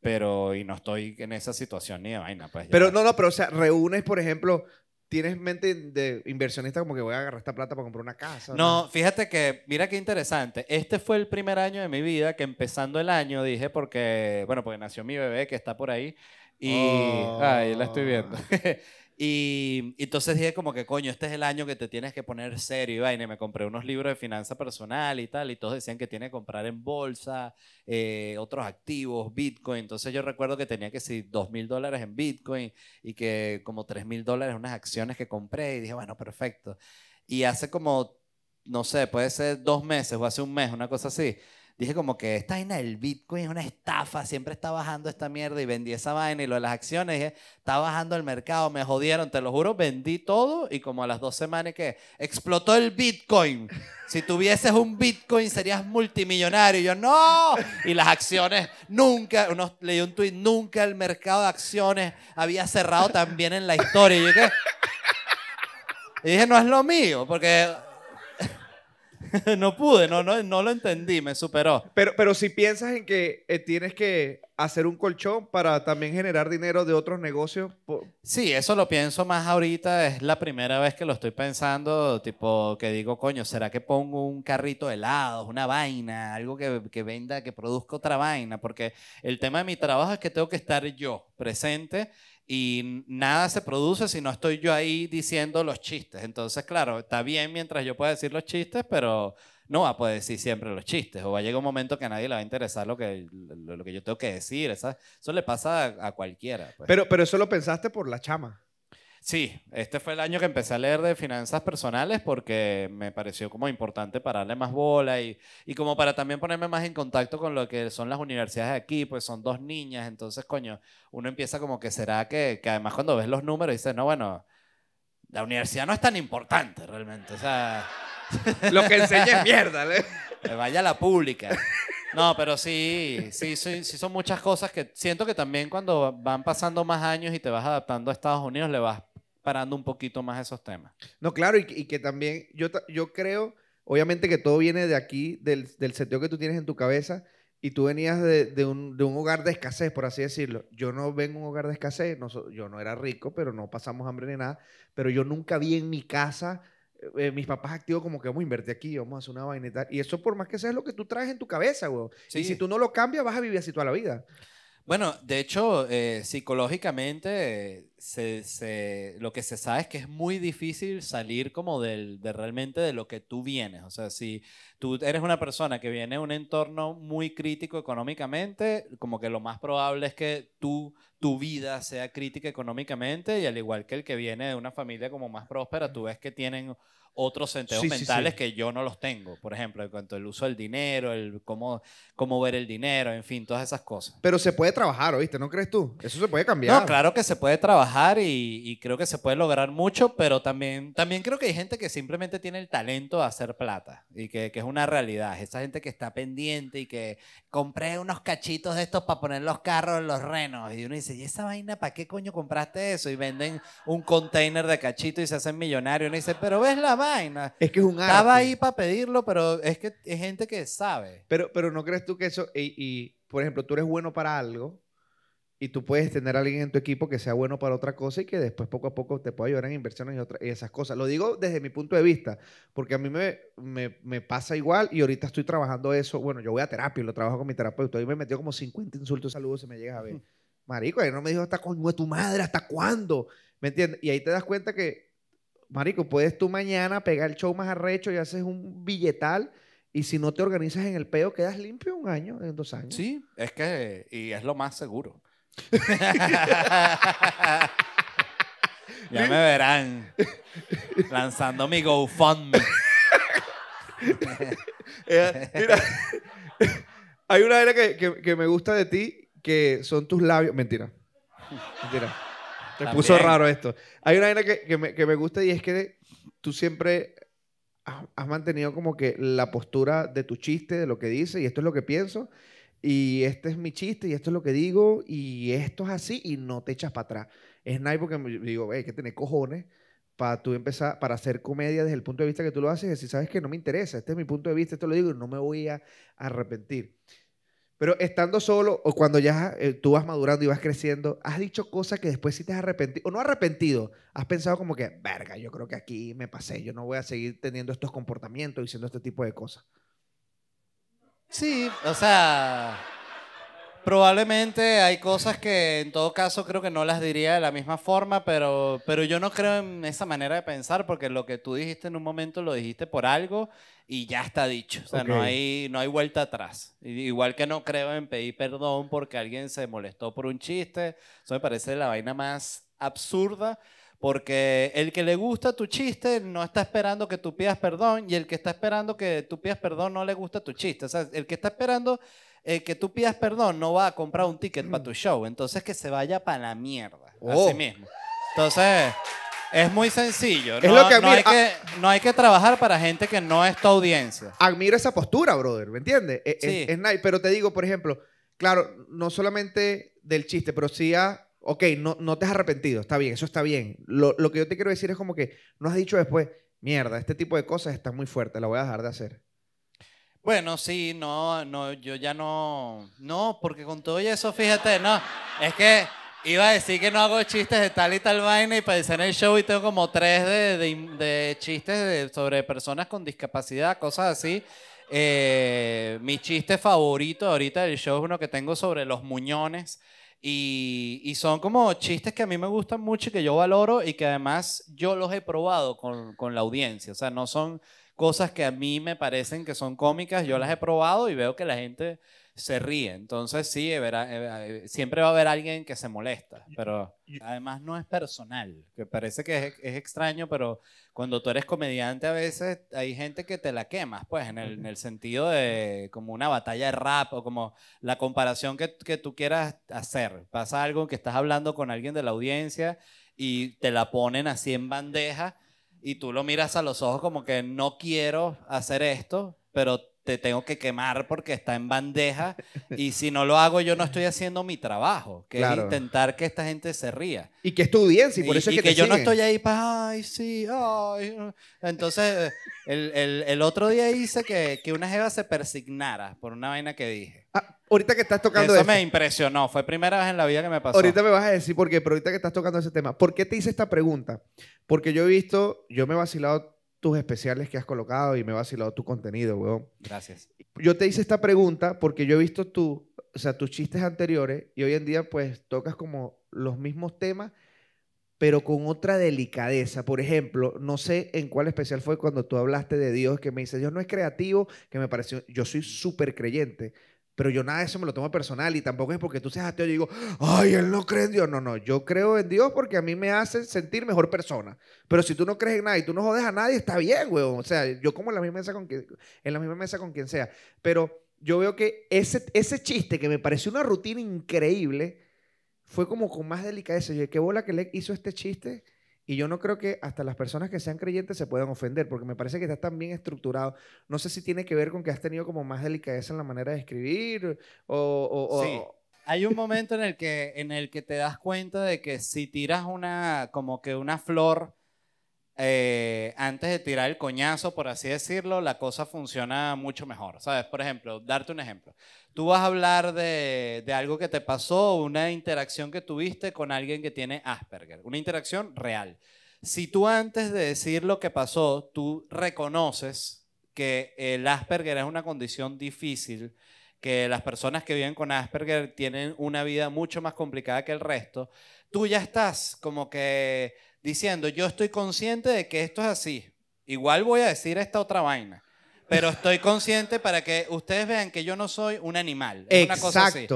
Pero, y no estoy en esa situación ni de vaina. Pues, pero no, no, pero, o sea, reúnes, por ejemplo, tienes mente de inversionista como que voy a agarrar esta plata para comprar una casa. No, fíjate que, mira qué interesante. Este fue el primer año de mi vida que empezando el año dije porque, bueno, porque nació mi bebé que está por ahí y, ay, la estoy viendo. Oh. Y, entonces dije como que, coño, este es el año que te tienes que poner serio y vaina. me compré unos libros de finanza personal y tal, y todos decían que tiene que comprar en bolsa, eh, otros activos, Bitcoin. Entonces yo recuerdo que tenía que si dos mil dólares en Bitcoin y que como tres mil dólares unas acciones que compré y dije, bueno, perfecto. Y hace como, no sé, puede ser dos meses o hace un mes, una cosa así dije como que esta vaina del Bitcoin es una estafa, siempre está bajando esta mierda y vendí esa vaina y lo de las acciones, dije, está bajando el mercado, me jodieron, te lo juro, vendí todo y como a las dos semanas que explotó el Bitcoin. Si tuvieses un Bitcoin serías multimillonario. Y yo no. Y las acciones nunca, uno, leí un tweet, nunca el mercado de acciones había cerrado tan bien en la historia. Y yo Y dije, no es lo mío, porque no pude, no, no, no lo entendí, me superó. Pero, pero si piensas en que eh, tienes que hacer un colchón para también generar dinero de otros negocios. Sí, eso lo pienso más ahorita, es la primera vez que lo estoy pensando, tipo que digo, coño, ¿será que pongo un carrito de helados, una vaina, algo que, que venda, que produzca otra vaina? Porque el tema de mi trabajo es que tengo que estar yo presente y nada se produce si no estoy yo ahí diciendo los chistes. Entonces, claro, está bien mientras yo pueda decir los chistes, pero no va a poder decir siempre los chistes o va a llegar un momento que a nadie le va a interesar lo que, lo, que yo tengo que decir. Esa, eso le pasa a, cualquiera. Pues. Pero, pero eso lo pensaste por la chama. Sí, este fue el año que empecé a leer de finanzas personales porque me pareció como importante pararle más bola y, como para también ponerme más en contacto con lo que son las universidades de aquí, pues son dos niñas, entonces coño, uno empieza como que será que, además cuando ves los números dices, no, bueno, la universidad no es tan importante realmente, o sea... Lo que enseña es mierda, ¿eh? vaya la pública. No, pero sí, sí, sí, sí, son muchas cosas que siento que también cuando van pasando más años y te vas adaptando a Estados Unidos, le vas parando un poquito más esos temas. No, claro, y, que también yo, yo creo, obviamente que todo viene de aquí, del, del seteo que tú tienes en tu cabeza, y tú venías de, un, de, hogar de escasez, por así decirlo. Yo no vengo de un hogar de escasez, no, yo no era rico, pero no pasamos hambre ni nada, pero yo nunca vi en mi casa eh, eh, mis papás activos como que vamos a invertir aquí, vamos a hacer una vaina y tal. Y eso por más que sea es lo que tú traes en tu cabeza, güey. Y si tú no lo cambias, vas a vivir así toda la vida. Bueno, de hecho, eh, psicológicamente se, lo que se sabe es que es muy difícil salir como de realmente de lo que tú vienes. O sea, si tú eres una persona que viene de un entorno muy crítico económicamente, como que lo más probable es que tú, tu vida sea crítica económicamente y al igual que el que viene de una familia como más próspera, tú ves que tienen otros sentidos mentales que yo no los tengo. Por ejemplo, en cuanto al uso del dinero, el cómo, cómo ver el dinero, en fin, todas esas cosas. Pero se puede trabajar, ¿oíste? ¿No crees tú? Eso se puede cambiar. No, claro que se puede trabajar y, creo que se puede lograr mucho, pero también, también creo que hay gente que simplemente tiene el talento de hacer plata y que, que es una realidad. Esa gente que está pendiente y que compré unos cachitos de estos para poner los carros en los renos y uno dice, ¿y esa vaina para qué coño compraste eso? Y venden un container de cachitos y se hacen millonarios. Uno dice, pero ves la vaina. Es que un Estaba ahí para pedirlo, pero es que Hay gente que sabe. Pero, pero no crees tú que eso, y, y por ejemplo, tú eres bueno para algo y tú puedes tener alguien en tu equipo que sea bueno para otra cosa y que después poco a poco te pueda ayudar en inversiones y, esas cosas. Lo digo desde mi punto de vista, porque a mí me, me, pasa igual y ahorita estoy trabajando eso. Bueno, yo voy a terapia y lo trabajo con mi terapeuta. Y me metió como 50 insultos, saludos, si me llegas a ver. Marico, Ahí no me dijo hasta coño de tu madre, hasta cuándo. ¿Me entiendes? Y ahí te das cuenta que, Marico, puedes tú mañana pegar el show más arrecho y haces un billetal. Y si no te organizas en el peo, quedas limpio un año, en dos años. Sí, es que, y es lo más seguro. ya me verán lanzando mi GoFundMe. mira, hay una era que, me gusta de ti que son tus labios. Mentira. Mentira. Te puso raro esto. Hay una era que, que me gusta y es que tú siempre has mantenido como que la postura de tu chiste, de lo que dices, y esto es lo que pienso, y este es mi chiste y esto es lo que digo y esto es así y no te echas para atrás. Es nice porque digo, hay que tener cojones para tú empezar, para hacer comedia desde el punto de vista que tú lo haces, si sabes que no me interesa, este es mi punto de vista, esto lo digo y no me voy a arrepentir. Pero estando solo o cuando ya eh, tú vas madurando y vas creciendo, has dicho cosas que después sí te has arrepentido, o no arrepentido, has pensado como que, verga, yo creo que aquí me pasé, yo no voy a seguir teniendo estos comportamientos, diciendo este tipo de cosas. Sí, o sea, probablemente hay cosas que en todo caso creo que no las diría de la misma forma, pero, yo no creo en esa manera de pensar porque lo que tú dijiste en un momento lo dijiste por algo y ya está dicho. O sea, no, hay, no hay vuelta atrás. Igual que no creo en pedir perdón porque alguien se molestó por un chiste. Eso me parece la vaina más absurda porque el que le gusta tu chiste no está esperando que tú pidas perdón y el que está esperando que tú pidas perdón no le gusta tu chiste. O sea, el que está esperando eh, que tú pidas perdón no va a comprar un ticket para tu mm. show. Entonces que se vaya para la mierda. Así oh. mismo. Entonces... Es muy sencillo. no, lo que hay que, no, hay que, trabajar para gente que no es tu audiencia. Admiro esa postura, brother, ¿me entiendes? E, e, sí. Pero te digo, por ejemplo, claro, no solamente del chiste, pero sí a ok, no, te has arrepentido, está bien, eso está bien. Lo, que yo te quiero decir es como que no has dicho después, mierda, este tipo de cosas está muy fuerte, la voy a dejar de hacer. Bueno, sí, no, no, yo ya no, no, porque con todo eso, fíjate, no, es que iba a decir que no hago chistes de tal y tal vaina y decir en el show y tengo como tres de, chistes sobre personas con discapacidad, cosas así. Eh, mi chiste favorito ahorita del show es uno que tengo sobre los muñones y, son como chistes que a mí me gustan mucho y que yo valoro y que además yo los he probado con, con la audiencia. O sea, no son cosas que a mí me parecen que son cómicas, yo las he probado y veo que la gente se ríe. Entonces sí, eh, siempre va a haber alguien que se molesta, pero además no es personal, que parece que es, extraño, pero cuando tú eres comediante a veces hay gente que te la quemas, pues en el, en el sentido de como una batalla de rap o como la comparación que, que tú quieras hacer. Pasa algo que estás hablando con alguien de la audiencia y te la ponen así en bandeja y tú lo miras a los ojos como que no quiero hacer esto, pero te tengo que quemar porque está en bandeja y si no lo hago yo no estoy haciendo mi trabajo, que es intentar que esta gente se ría. Y que estudien, si por y, eso que, yo no estoy ahí para, ay, sí, ay. Entonces, el, otro día hice que, una jeva se persignara por una vaina que dije. Ah, ahorita que estás tocando eso. Eso este me impresionó, fue primera vez en la vida que me pasó. Ahorita me vas a decir por qué, pero ahorita que estás tocando ese tema, ¿por qué te hice esta pregunta? Porque yo he visto, yo me he vacilado especiales que has colocado y me ha vacilado tu contenido, weón. Gracias. Yo te hice esta pregunta porque yo he visto tu, o sea, tus chistes anteriores y hoy en día pues tocas como los mismos temas, pero con otra delicadeza. Por ejemplo, no sé en cuál especial fue cuando tú hablaste de Dios, que me dice Dios no es creativo, que me pareció, yo soy súper creyente, pero yo nada de eso me lo tomo personal y tampoco es porque tú seas ateo y digo, ay, él no cree en Dios. No, no, yo creo en Dios porque a mí me hace sentir mejor persona. Pero si tú no crees en nada y tú no jodes a nadie, está bien, güey O sea, yo como en la misma mesa con quien, en la misma mesa con quien sea. Pero yo veo que ese, ese chiste que me pareció una rutina increíble fue como con más delicadeza. y qué bola que le hizo este chiste y yo no creo que hasta las personas que sean creyentes se puedan ofender, porque me parece que está tan bien estructurado. No sé si tiene que ver con que has tenido como más delicadeza en la manera de escribir o... sí. Hay un momento en el, que, en el que te das cuenta de que si tiras una, como que una flor eh, antes de tirar el coñazo, por así decirlo, la cosa funciona mucho mejor. ¿Sabes? Por ejemplo, darte un ejemplo. Tú vas a hablar de, de algo que te pasó, una interacción que tuviste con alguien que tiene Asperger, una interacción real. Si tú antes de decir lo que pasó, tú reconoces que el Asperger es una condición difícil, que las personas que viven con Asperger tienen una vida mucho más complicada que el resto, tú ya estás como que diciendo, yo estoy consciente de que esto es así. Igual voy a decir esta otra vaina. Pero estoy consciente para que ustedes vean que yo no soy un animal. Es Exacto. Una cosa así.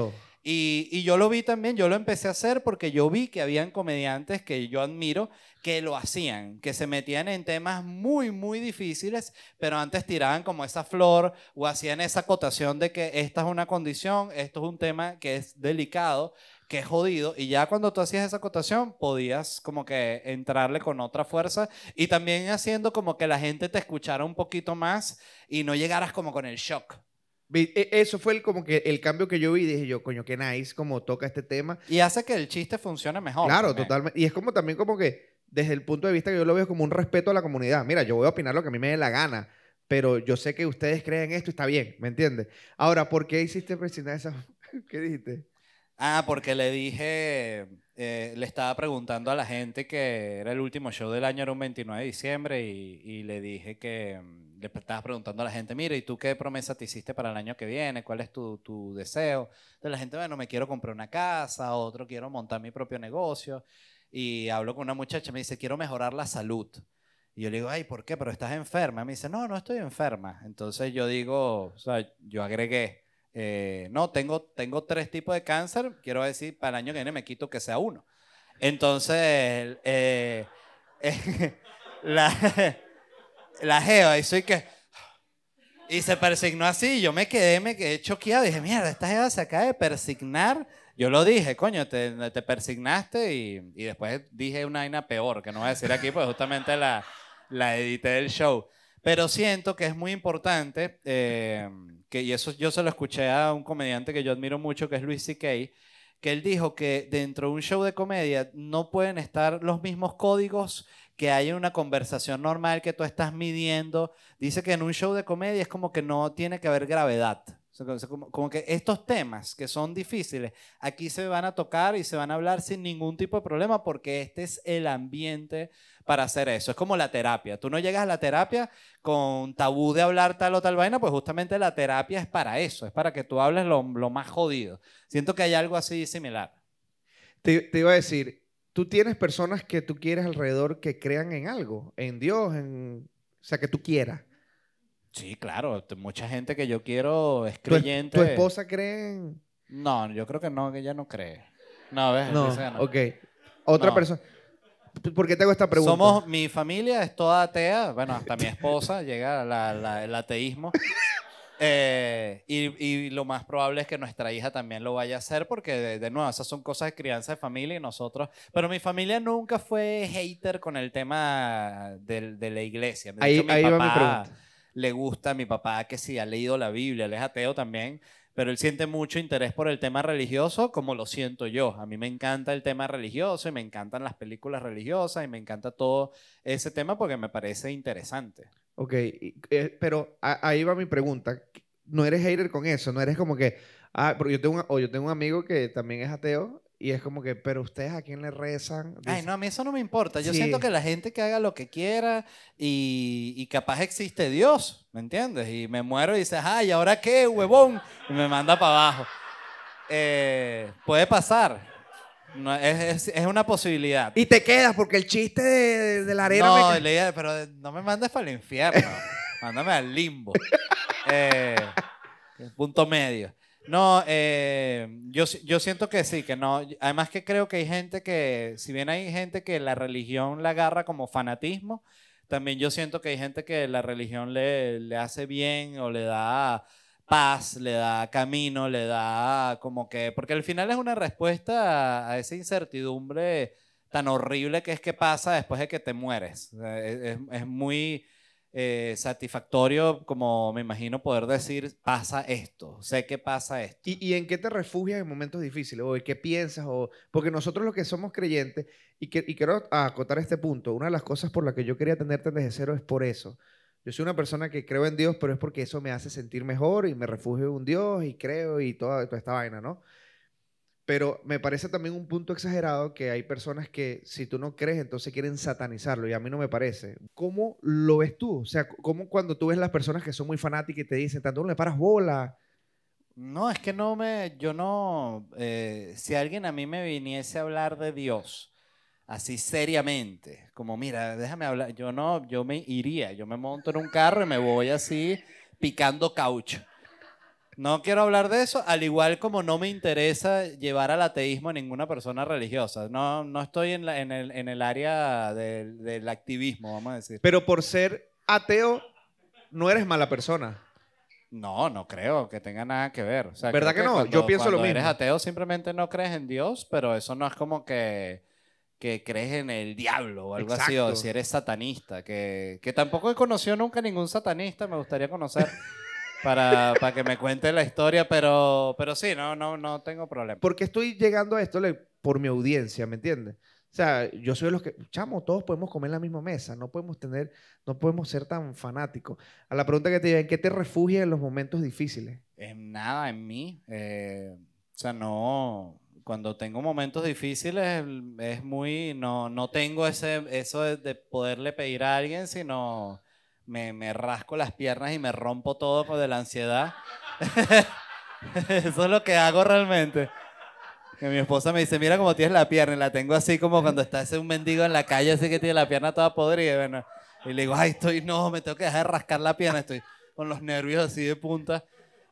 Y, y, yo lo vi también, yo lo empecé a hacer porque yo vi que habían comediantes que yo admiro que lo hacían, que se metían en temas muy, muy difíciles, pero antes tiraban como esa flor o hacían esa acotación de que esta es una condición, esto es un tema que es delicado Qué jodido. Y ya cuando tú hacías esa acotación, podías como que entrarle con otra fuerza y también haciendo como que la gente te escuchara un poquito más y no llegaras como con el shock. E, eso fue el, como que el cambio que yo vi. Dije yo, coño, qué nice como toca este tema. Y hace que el chiste funcione mejor. Claro, totalmente. Y es como también como que desde el punto de vista que yo lo veo como un respeto a la comunidad. Mira, yo voy a opinar lo que a mí me dé la gana, pero yo sé que ustedes creen esto y está bien, ¿me entiendes? Ahora, ¿por qué hiciste presionar esa... ¿Qué dijiste? Ah, porque le dije, eh, le estaba preguntando a la gente que era el último show del año, era un 29 de diciembre, y, le dije que mm, le estaba preguntando a la gente, mira, ¿y tú qué promesa te hiciste para el año que viene? ¿Cuál es tu, tu deseo? Entonces la gente, bueno, me quiero comprar una casa, otro quiero montar mi propio negocio. Y hablo con una muchacha, me dice, quiero mejorar la salud. Y yo le digo, ay, ¿por qué? Pero estás enferma. Me dice, no, no estoy enferma. Entonces yo digo, o sea, yo agregué, eh, no, tengo, tengo tres tipos de cáncer, quiero decir, para el año que viene me quito que sea uno. Entonces, eh, la, la geo, y soy que... Y se persignó así, yo me quedé, me quedé choqueado, dije, mierda, esta jeva se acaba de persignar. Yo lo dije, coño, te, persignaste y, y, después dije una vaina peor, que no voy a decir aquí, pues justamente la, la edité del show. Pero siento que es muy importante, eh, que, y eso yo se lo escuché a un comediante que yo admiro mucho, que es Luis C.K., que él dijo que dentro de un show de comedia no pueden estar los mismos códigos que hay en una conversación normal que tú estás midiendo. Dice que en un show de comedia es como que no tiene que haber gravedad. como, que estos temas que son difíciles, aquí se van a tocar y se van a hablar sin ningún tipo de problema porque este es el ambiente para hacer eso. Es como la terapia. Tú no llegas a la terapia con tabú de hablar tal o tal vaina, pues justamente la terapia es para eso, es para que tú hables lo, lo más jodido. Siento que hay algo así similar. Te, iba a decir, tú tienes personas que tú quieres alrededor que crean en algo, en Dios, en... o sea, que tú quieras. Sí, claro, mucha gente que yo quiero es creyente. ¿Tu, esposa cree en...? No, yo creo que no, que ella no cree. No, ves, no, ok. Otra persona. ¿Por qué te hago esta pregunta? Somos, mi familia es toda atea, bueno, hasta mi esposa llega al el ateísmo. Eh, y, lo más probable es que nuestra hija también lo vaya a hacer, porque de, nuevo, esas son cosas de crianza de familia y nosotros. Pero mi familia nunca fue hater con el tema de, la iglesia. ahí, mi papá mi pregunta. Le gusta a mi papá que si sí, ha leído la Biblia, él es ateo también pero él siente mucho interés por el tema religioso como lo siento yo. A mí me encanta el tema religioso y me encantan las películas religiosas y me encanta todo ese tema porque me parece interesante. Ok, eh, pero ahí va mi pregunta. No eres hater con eso, no eres como que, ah, porque yo tengo, o yo tengo un amigo que también es ateo y es como que, pero ustedes a quién le rezan. Ay, no, a mí eso no me importa. Yo siento que la gente que haga lo que quiera y, capaz existe Dios, ¿me entiendes? Y me muero y dices, ¡ay, ahora qué, huevón! Y me manda para abajo. Eh, puede pasar. es, una posibilidad. Y te quedas porque el chiste de, la arena. No, pero no me mandes para el infierno. Mándame al limbo. Eh, punto medio. No, eh, yo, siento que sí, que no. Además que creo que hay gente que, si bien hay gente que la religión la agarra como fanatismo, también yo siento que hay gente que la religión le, hace bien o le da paz, le da camino, le da como que, porque al final es una respuesta a, esa incertidumbre tan horrible que es que pasa después de que te mueres. es muy eh, satisfactorio, como me imagino poder decir, pasa esto, sé que pasa esto. ¿Y, en qué te refugias en momentos difíciles? ¿O qué piensas? O... Porque nosotros los que somos creyentes, y, que, quiero acotar este punto, una de las cosas por las que yo quería tenerte desde cero es por eso. Yo soy una persona que creo en Dios, pero es porque eso me hace sentir mejor y me refugio en Dios y creo y toda, toda esta vaina, ¿no? Pero me parece también un punto exagerado que hay personas que si tú no crees, entonces quieren satanizarlo y a mí no me parece. ¿Cómo lo ves tú? O sea, ¿cómo cuando tú ves las personas que son muy fanáticas y te dicen, tanto no le paras bola? No, es que no me, yo no, eh, si alguien a mí me viniese a hablar de Dios, así seriamente, como mira, déjame hablar, yo no, yo me iría, yo me monto en un carro y me voy así picando caucho. No quiero hablar de eso, al igual como no me interesa llevar al ateísmo a ninguna persona religiosa. No, no estoy en, el, área del, activismo, vamos a decir. Pero por ser ateo, no eres mala persona. No, no creo que tenga nada que ver. ¿Verdad que, no? Yo pienso lo mismo. eres ateo, simplemente no crees en Dios, pero eso no es como que crees en el diablo o algo así, o si eres satanista, que, tampoco he conocido nunca ningún satanista, me gustaría conocer. para, que me cuente la historia, pero, pero sí, no, no, no tengo problema. Porque estoy llegando a esto por mi audiencia, ¿me entiendes? O sea, yo soy de los que, chamo, todos podemos comer en la misma mesa, no podemos tener, no podemos ser tan fanáticos. A la pregunta que te di, ¿en qué te refugias en los momentos difíciles? En nada, en mí. Eh, o sea, no, cuando tengo momentos difíciles es muy, no, no tengo ese, eso de poderle pedir a alguien, sino me, me rasco las piernas y me rompo todo por de la ansiedad. Eso es lo que hago realmente. Que mi esposa me dice, mira cómo tienes la pierna, y la tengo así como cuando está ese un mendigo en la calle, así que tiene la pierna toda podrida. y le digo, ay, estoy, no, me tengo que dejar de rascar la pierna, estoy con los nervios así de punta.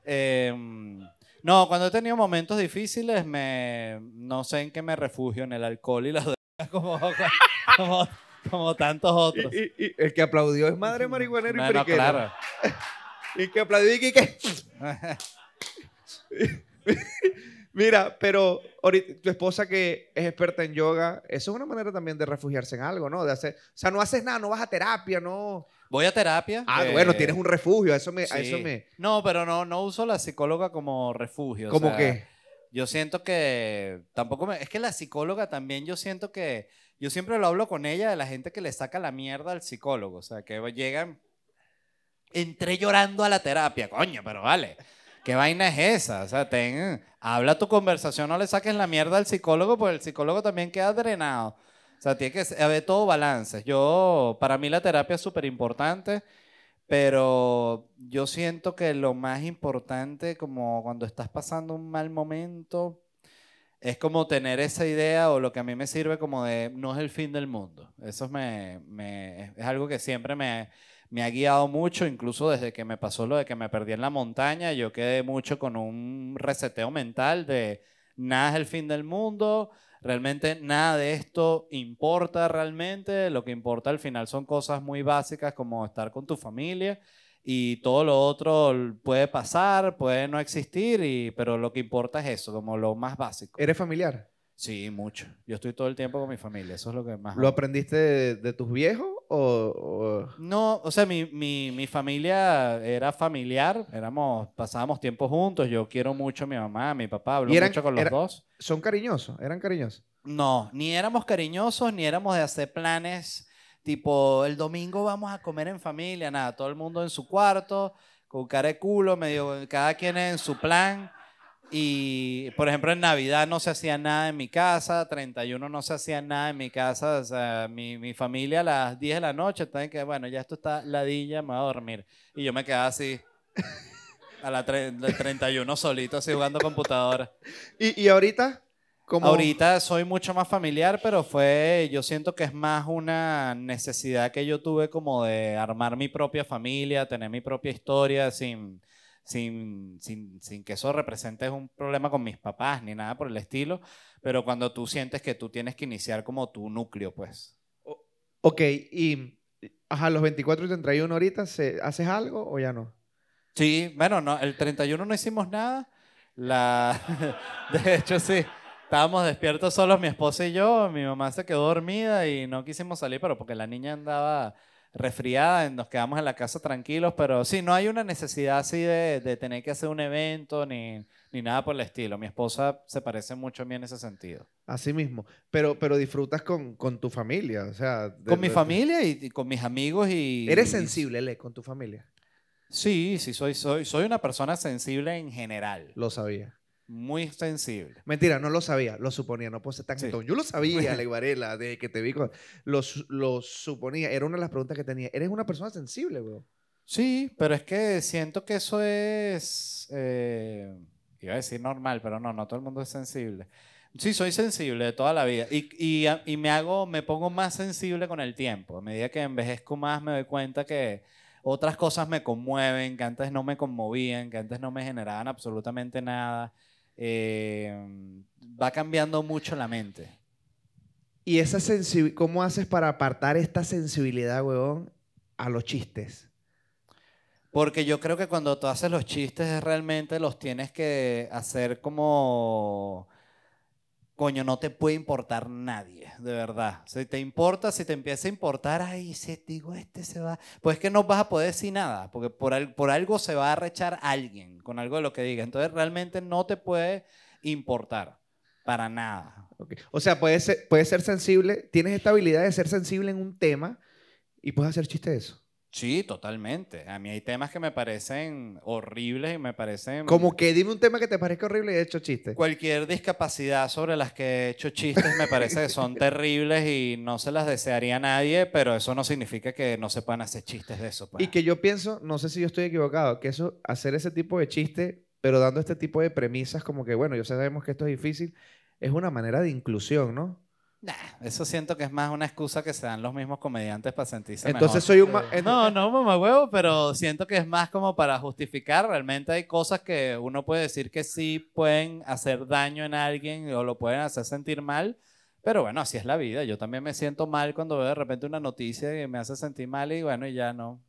Em, no, cuando he tenido momentos difíciles, me, no sé en qué me refugio, en el alcohol y las drogas, como Como tantos otros. Y, el que aplaudió es madre marihuanero y periquero. claro. y que aplaudió y que... Mira, pero tu esposa que es experta en yoga, eso es una manera también de refugiarse en algo, ¿no? De hacer, o sea, no haces nada, no vas a terapia, no. Voy a terapia. Ah, bueno, tienes un refugio, eso me, eso No, pero no, no uso la psicóloga como refugio. ¿Como que Yo siento que tampoco me, es que la psicóloga también yo siento que yo siempre lo hablo con ella de la gente que le saca la mierda al psicólogo, o sea, que llegan, entré llorando a la terapia, coño, pero vale. ¿Qué vaina es esa? O sea, ten, habla tu conversación, no le saques la mierda al psicólogo, porque el psicólogo también queda drenado. O sea, tiene que haber todo balance. Yo, para mí la terapia es súper importante, pero yo siento que lo más importante, como cuando estás pasando un mal momento, es como tener esa idea o lo que a mí me sirve como de no es el fin del mundo. Eso es algo que siempre me, ha guiado mucho, incluso desde que me pasó lo de que me perdí en la montaña, yo quedé mucho con un reseteo mental de nada es el fin del mundo, realmente nada de esto importa realmente, lo que importa al final son cosas muy básicas como estar con tu familia y todo lo otro puede pasar, puede no existir, y, pero lo que importa es eso, como lo más básico. ¿Eres familiar? Sí, mucho. Yo estoy todo el tiempo con mi familia, eso es lo que más... ¿Lo aprendiste de, tus viejos o, No, o sea, mi, familia era familiar, éramos, pasábamos tiempo juntos, yo quiero mucho a mi mamá, a mi papá, hablo mucho con los dos. ¿Son cariñosos? ¿Eran cariñosos? No, ni éramos cariñosos, ni éramos de hacer planes Tipo, el domingo vamos a comer en familia, nada, todo el mundo en su cuarto, con cara de culo, medio, cada quien en su plan. Y, por ejemplo, en Navidad no se hacía nada en mi casa, 31 no se hacía nada en mi casa, mi, familia a las 10 de la noche, está que, bueno, ya esto está ladilla, me voy a dormir. Y yo me quedaba así, a las 31 solito, así jugando computadora. ¿Y, y ahorita? Ahorita soy mucho más familiar, pero fue, yo siento que es más una necesidad que yo tuve como de armar mi propia familia, tener mi propia historia sin, sin, sin, sin, que eso represente un problema con mis papás ni nada por el estilo, pero cuando tú sientes que tú tienes que iniciar como tu núcleo, pues. Ok, y a los 24 y 31 ahorita, ¿se, ¿haces algo o ya no? Sí, bueno, no, el 31 no hicimos nada. La... De hecho, sí. Estábamos despiertos solos mi esposa y yo, mi mamá se quedó dormida y no quisimos salir, pero porque la niña andaba resfriada, nos quedamos en la casa tranquilos, pero sí, no hay una necesidad así de, tener que hacer un evento ni, nada por el estilo. Mi esposa se parece mucho a mí en ese sentido. Así mismo, pero, pero disfrutas con, tu familia, o sea... con mi familia y, con mis amigos y... ¿Eres sensible, Le, con tu familia? Sí, sí, soy, soy, soy una persona sensible en general. Lo sabía muy sensible. Mentira, no lo sabía, lo suponía, no puse tan Yo lo sabía, la iguarela de que te vi, con... lo, suponía, era una de las preguntas que tenía. ¿Eres una persona sensible, güey? Sí, pero es que siento que eso es, eh, iba a decir normal, pero no, no todo el mundo es sensible. Sí, soy sensible de toda la vida y, y, y me hago, me pongo más sensible con el tiempo. A medida que envejezco más me doy cuenta que otras cosas me conmueven, que antes no me conmovían, que antes no me generaban absolutamente nada Em, va cambiando mucho la mente. ¿Y esa cómo haces para apartar esta sensibilidad, huevón, a los chistes? Porque yo creo que cuando tú haces los chistes realmente los tienes que hacer como coño, no te puede importar nadie, de verdad. Si te importa, si te empieza a importar, ay, te digo, este se va. Pues es que no vas a poder decir nada, porque por, por algo se va a rechar alguien con algo de lo que diga. Entonces realmente no te puede importar para nada. O sea, puedes ser, puedes ser sensible, tienes esta habilidad de ser sensible en un tema y puedes hacer chiste de eso. Sí, totalmente. A mí hay temas que me parecen horribles y me parecen... Como que dime un tema que te parezca horrible y he hecho chistes. Cualquier discapacidad sobre las que he hecho chistes me parece que son terribles y no se las desearía a nadie, pero eso no significa que no se puedan hacer chistes de eso. Pues. Y que yo pienso, no sé si yo estoy equivocado, que eso, hacer ese tipo de chiste, pero dando este tipo de premisas como que, bueno, yo sabemos que esto es difícil, es una manera de inclusión, ¿no? eso siento que es más una excusa que se dan los mismos comediantes para sentirse Entonces soy un... Eh, no, no, mamá huevo, pero siento que es más como para justificar. Realmente hay cosas que uno puede decir que sí pueden hacer daño en alguien o lo pueden hacer sentir mal. Pero bueno, así es la vida. Yo también me siento mal cuando veo de repente una noticia que me hace sentir mal y bueno, y ya no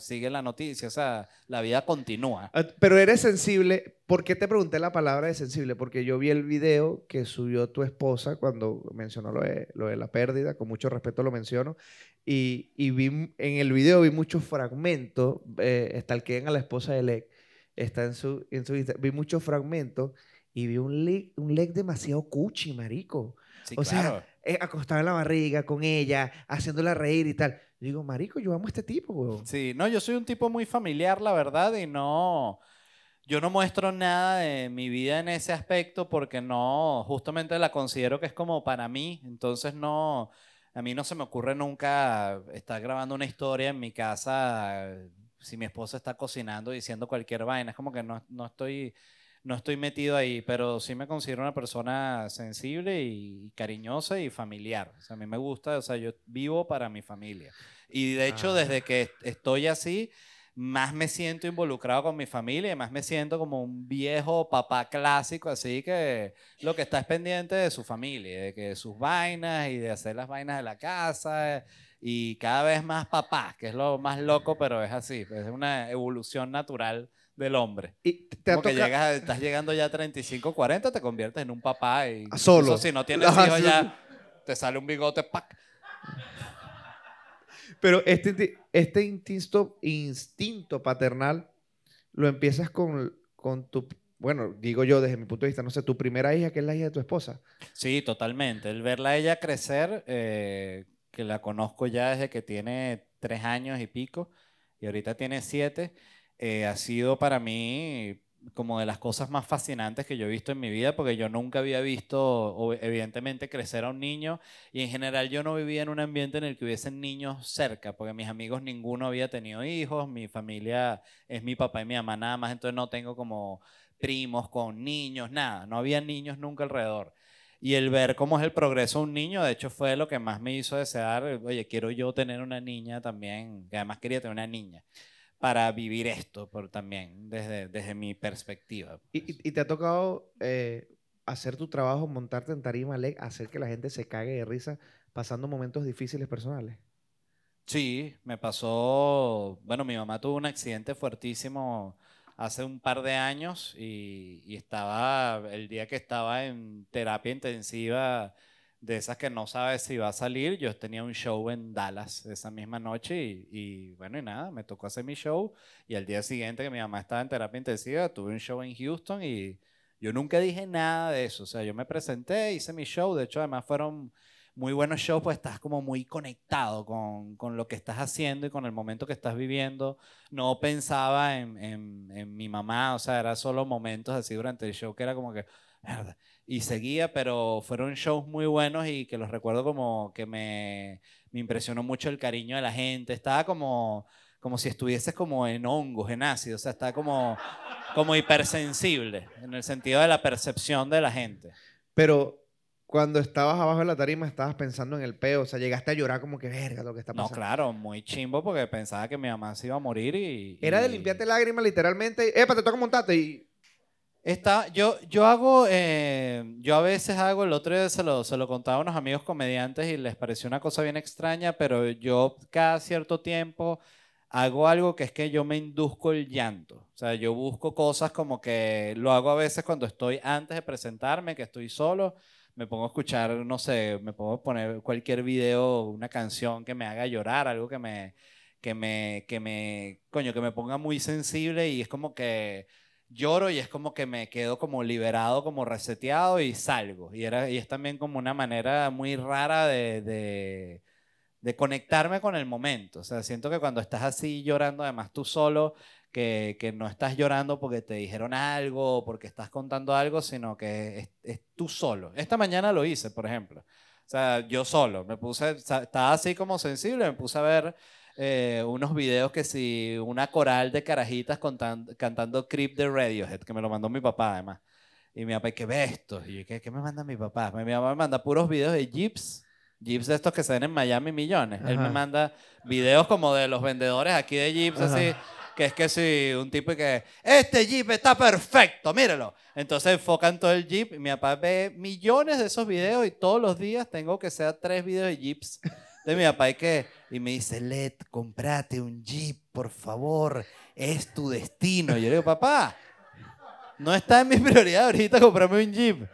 sigue la noticia, o sea, la vida continúa. Ah, pero eres sensible, ¿por qué te pregunté la palabra de sensible? Porque yo vi el video que subió tu esposa cuando mencionó lo de, la pérdida, con mucho respeto lo menciono, y, vi, en el video vi muchos fragmentos, eh, que a la esposa de Lec, está en su, en su vi muchos fragmentos y vi un leg, un demasiado cuchi, marico. o sea, eh, acostado en la barriga con ella, haciéndola reír y tal digo, marico, yo amo a este tipo, güey. Sí, no, yo soy un tipo muy familiar, la verdad, y no... Yo no muestro nada de mi vida en ese aspecto porque no, justamente la considero que es como para mí, entonces no, a mí no se me ocurre nunca estar grabando una historia en mi casa eh, si mi esposa está cocinando diciendo cualquier vaina, es como que no, no estoy no estoy metido ahí, pero sí me considero una persona sensible y cariñosa y familiar. O sea, a mí me gusta, o sea, yo vivo para mi familia. Y de hecho, ah. desde que estoy así, más me siento involucrado con mi familia y más me siento como un viejo papá clásico, así que lo que está es pendiente de su familia, de que sus vainas y de hacer las vainas de la casa y cada vez más papá, que es lo más loco, pero es así, es una evolución natural del hombre. Y Como que llegas, estás llegando ya a 35, 40, te conviertes en un papá y ah, solo. si no tienes hijos ya te sale un bigote ¡pac! Pero este, este instinto, paternal lo empiezas con, tu, bueno, digo yo desde mi punto de vista, no sé, tu primera hija, que es la hija de tu esposa. Sí, totalmente. El verla a ella crecer, eh, que la conozco ya desde que tiene tres años y pico, y ahorita tiene siete, eh, ha sido para mí como de las cosas más fascinantes que yo he visto en mi vida, porque yo nunca había visto, evidentemente, crecer a un niño y en general yo no vivía en un ambiente en el que hubiesen niños cerca, porque mis amigos ninguno había tenido hijos, mi familia es mi papá y mi mamá nada más, entonces no tengo como primos con niños, nada, no había niños nunca alrededor. Y el ver cómo es el progreso de un niño, de hecho, fue lo que más me hizo desear, oye, quiero yo tener una niña también, que además quería tener una niña para vivir esto por, también, desde, desde mi perspectiva. Pues. ¿Y, te ha tocado eh, hacer tu trabajo, montarte en tarima, hacer que la gente se cague de risa pasando momentos difíciles personales? Sí, me pasó, bueno, mi mamá tuvo un accidente fuertísimo hace un par de años y, y estaba, el día que estaba en terapia intensiva, de esas que no sabes si va a salir. Yo tenía un show en Dallas esa misma noche y, bueno, y nada, me tocó hacer mi show. Y al día siguiente que mi mamá estaba en terapia intensiva, tuve un show en Houston y yo nunca dije nada de eso. O sea, yo me presenté, hice mi show. De hecho, además fueron muy buenos shows, pues estás como muy conectado con, lo que estás haciendo y con el momento que estás viviendo. No pensaba en, mi mamá, o sea, era solo momentos así durante el show que era como que y seguía, pero fueron shows muy buenos y que los recuerdo como que me, impresionó mucho el cariño de la gente. Estaba como, como si estuvieses como en hongos, en ácido, o sea, estaba como, como hipersensible en el sentido de la percepción de la gente. Pero cuando estabas abajo de la tarima estabas pensando en el peo, o sea, llegaste a llorar como que verga lo que está pasando. No, claro, muy chimbo porque pensaba que mi mamá se iba a morir y... Era de limpiarte lágrimas literalmente, ¡epa, te toca montarte! Y Está, yo, yo hago, eh, yo a veces hago, el otro día se lo, se lo contaba a unos amigos comediantes y les pareció una cosa bien extraña, pero yo cada cierto tiempo hago algo que es que yo me induzco el llanto. O sea, yo busco cosas como que lo hago a veces cuando estoy antes de presentarme, que estoy solo, me pongo a escuchar, no sé, me pongo a poner cualquier video, una canción que me haga llorar, algo que me, que me, que me, coño, que me ponga muy sensible y es como que lloro y es como que me quedo como liberado, como reseteado y salgo. Y, era, y es también como una manera muy rara de, de, conectarme con el momento. O sea, siento que cuando estás así llorando, además tú solo, que, que, no estás llorando porque te dijeron algo, o porque estás contando algo, sino que es, es tú solo. Esta mañana lo hice, por ejemplo. O sea, yo solo, me puse, estaba así como sensible, me puse a ver eh, unos videos que si una coral de carajitas contando, cantando Creep de Radiohead, que me lo mandó mi papá además. Y mi papá, ¿qué ve esto? Y yo, ¿qué, me manda mi papá? Mi, mamá me manda puros videos de Jeeps, Jeeps de estos que se ven en Miami millones. Él me manda videos como de los vendedores aquí de Jeeps, así que es que si un tipo que este jeep está perfecto, mírelo. Entonces enfocan todo el jeep. y Mi papá ve millones de esos videos y todos los días tengo que ser tres videos de jeeps de mi papá y que y me dice, Led, comprate un jeep, por favor, es tu destino. Y yo le digo, papá, no está en mi prioridad ahorita comprarme un jeep.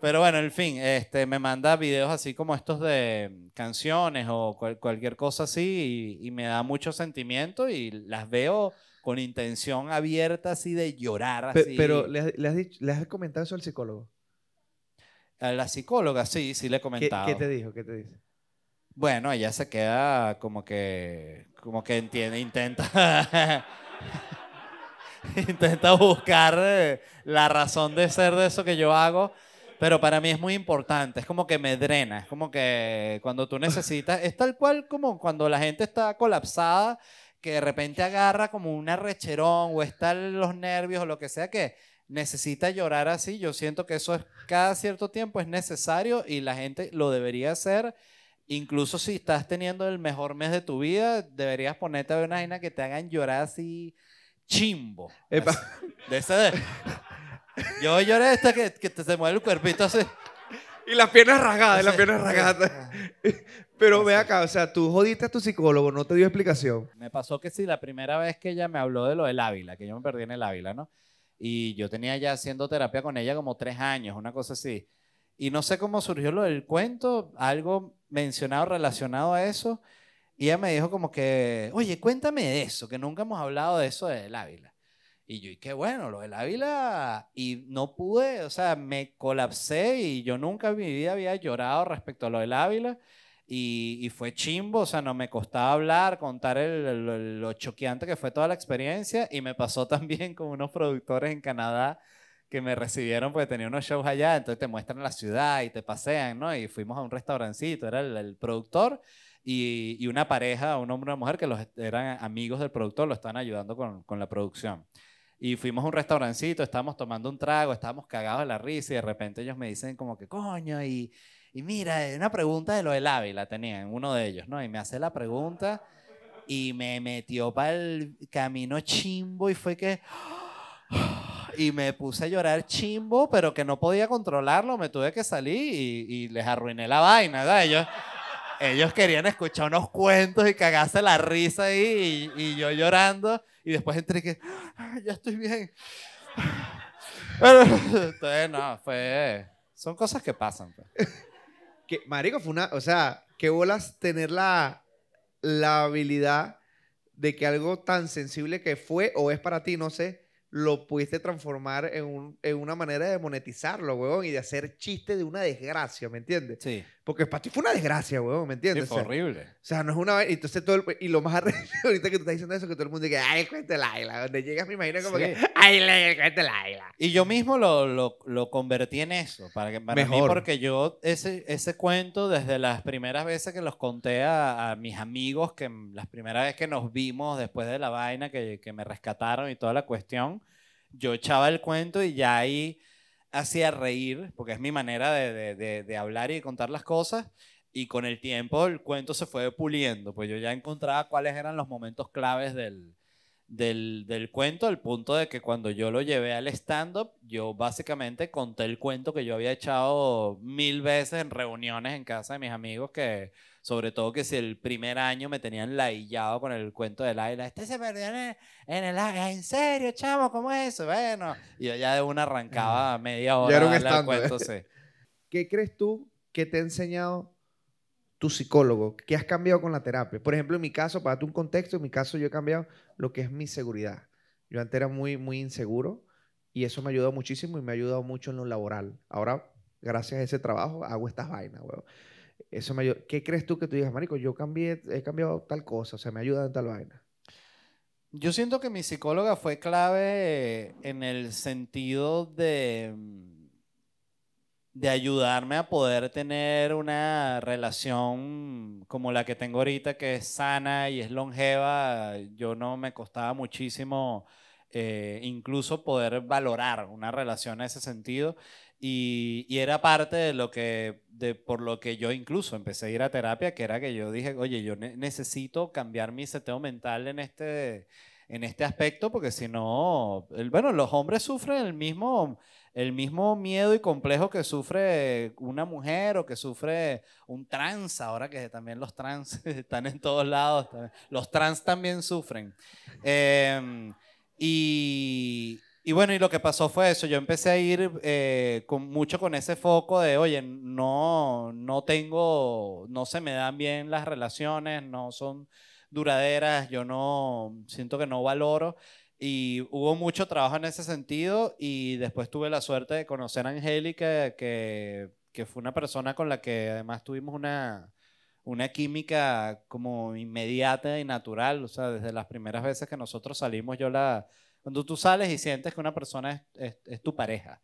Pero bueno, en fin, este, me manda videos así como estos de canciones o cualquier cosa así y, me da mucho sentimiento y las veo con intención abierta así de llorar. Pero, ¿le has, comentado eso al psicólogo? A la psicóloga, sí, sí le he ¿Qué, qué te dijo? ¿Qué te dice? Bueno, ella se queda como que, como que entiende, intenta, intenta buscar eh, la razón de ser de eso que yo hago, pero para mí es muy importante, es como que me drena, es como que cuando tú necesitas, es tal cual como cuando la gente está colapsada, que de repente agarra como un arrecherón o están los nervios o lo que sea que necesita llorar así, yo siento que eso es, cada cierto tiempo es necesario y la gente lo debería hacer Incluso si estás teniendo el mejor mes de tu vida, deberías ponerte a ver una vaina que te hagan llorar así chimbo. De Yo lloré esta que, que te se mueve el cuerpito así. Y las piernas rasgadas, las piernas rasgadas. Pero ve acá, o sea, tú jodiste a tu psicólogo, no te dio explicación. Me pasó que sí, la primera vez que ella me habló de lo del Ávila, que yo me perdí en el Ávila, ¿no? Y yo tenía ya haciendo terapia con ella como tres años, una cosa así. Y no sé cómo surgió lo del cuento, algo mencionado relacionado a eso. Y ella me dijo como que, oye, cuéntame de eso, que nunca hemos hablado de eso del Ávila. Y yo, y qué bueno, lo del Ávila, y no pude, o sea, me colapsé y yo nunca en mi vida había llorado respecto a lo del Ávila. Y, fue chimbo, o sea, no me costaba hablar, contar lo choqueante que fue toda la experiencia. Y me pasó también con unos productores en Canadá que me recibieron porque tenía unos shows allá, entonces te muestran la ciudad y te pasean, ¿no? Y fuimos a un restaurancito, era el, productor y, y, una pareja, un hombre y una mujer que los, eran amigos del productor, lo estaban ayudando con, con la producción. Y fuimos a un restaurancito, estábamos tomando un trago, estábamos cagados de la risa y de repente ellos me dicen como que, coño, y, y mira, una pregunta de lo del Ávila tenían, uno de ellos, ¿no? Y me hace la pregunta y me metió para el camino chimbo y fue que y me puse a llorar chimbo, pero que no podía controlarlo, me tuve que salir y, les arruiné la vaina, ¿verdad? Ellos, ellos querían escuchar unos cuentos y cagarse la risa ahí y, yo llorando y después entré que, ya estoy bien. Pero, entonces, no, fue... Son cosas que pasan. Pues. marico, fue una... O sea, qué bolas tener la, la habilidad de que algo tan sensible que fue o es para ti, no sé, lo pudiste transformar en, un, en, una manera de monetizarlo, weón, y de hacer chiste de una desgracia, ¿me entiendes? Sí. Porque para ti fue una desgracia, weón, ¿me entiendes? Es horrible. O sea, no es una... Entonces todo Y lo más arreglado ahorita que tú estás diciendo eso, que todo el mundo diga, ay, el la isla. Donde llegas me imagino como que, ay, el cuento isla. Y yo mismo lo, lo, lo, convertí en eso, para, que, para Mejor. porque yo ese, ese cuento desde las primeras veces que los conté a, a mis amigos, que las primeras veces que nos vimos después de la vaina, que, que me rescataron y toda la cuestión, yo echaba el cuento y ya ahí hacía reír, porque es mi manera de, hablar y de contar las cosas. Y con el tiempo el cuento se fue puliendo, pues yo ya encontraba cuáles eran los momentos claves del, del, cuento, al punto de que cuando yo lo llevé al stand-up, yo básicamente conté el cuento que yo había echado mil veces en reuniones en casa de mis amigos que sobre todo que si el primer año me tenían laillado con el cuento del aire Este se perdió en el, en el ¿En serio, chamo? ¿Cómo es eso? Bueno. Y yo ya de una arrancaba ah, media hora. Ya era un ¿Qué crees tú que te ha enseñado tu psicólogo? ¿Qué has cambiado con la terapia? Por ejemplo, en mi caso, para darte un contexto, en mi caso yo he cambiado lo que es mi seguridad. Yo antes era muy, muy inseguro y eso me ha ayudado muchísimo y me ha ayudado mucho en lo laboral. Ahora, gracias a ese trabajo, hago estas vainas, weón. ¿Qué crees tú que tú digas, Marico? Yo cambié, he cambiado tal cosa, o sea, me ayuda en tal vaina. Yo siento que mi psicóloga fue clave en el sentido de, mm, de ayudarme a poder tener una relación como la que tengo ahorita, que es sana y es longeva. Yo no me costaba muchísimo eh, incluso poder valorar una relación en ese sentido. Y, era parte de lo que, de, por lo que yo incluso empecé a ir a terapia, que era que yo dije, oye, yo necesito cambiar mi seteo mental en este, en este aspecto, porque si no, bueno, los hombres sufren el mismo, el mismo miedo y complejo que sufre una mujer o que sufre un trans, ahora que también los trans están en todos lados, los trans también sufren. Eh, y, bueno, y lo que pasó fue eso. Yo empecé a ir eh, mucho con ese foco de, oye, no, no tengo, no se me dan bien las relaciones, no son duraderas, yo no, siento que no valoro. Y hubo mucho trabajo en ese sentido y después tuve la suerte de conocer a Angélica, que fue una persona con la que además tuvimos una, una química como inmediata y natural, o sea, desde las primeras veces que nosotros salimos, yo la... Cuando tú sales y sientes que una persona es, tu pareja.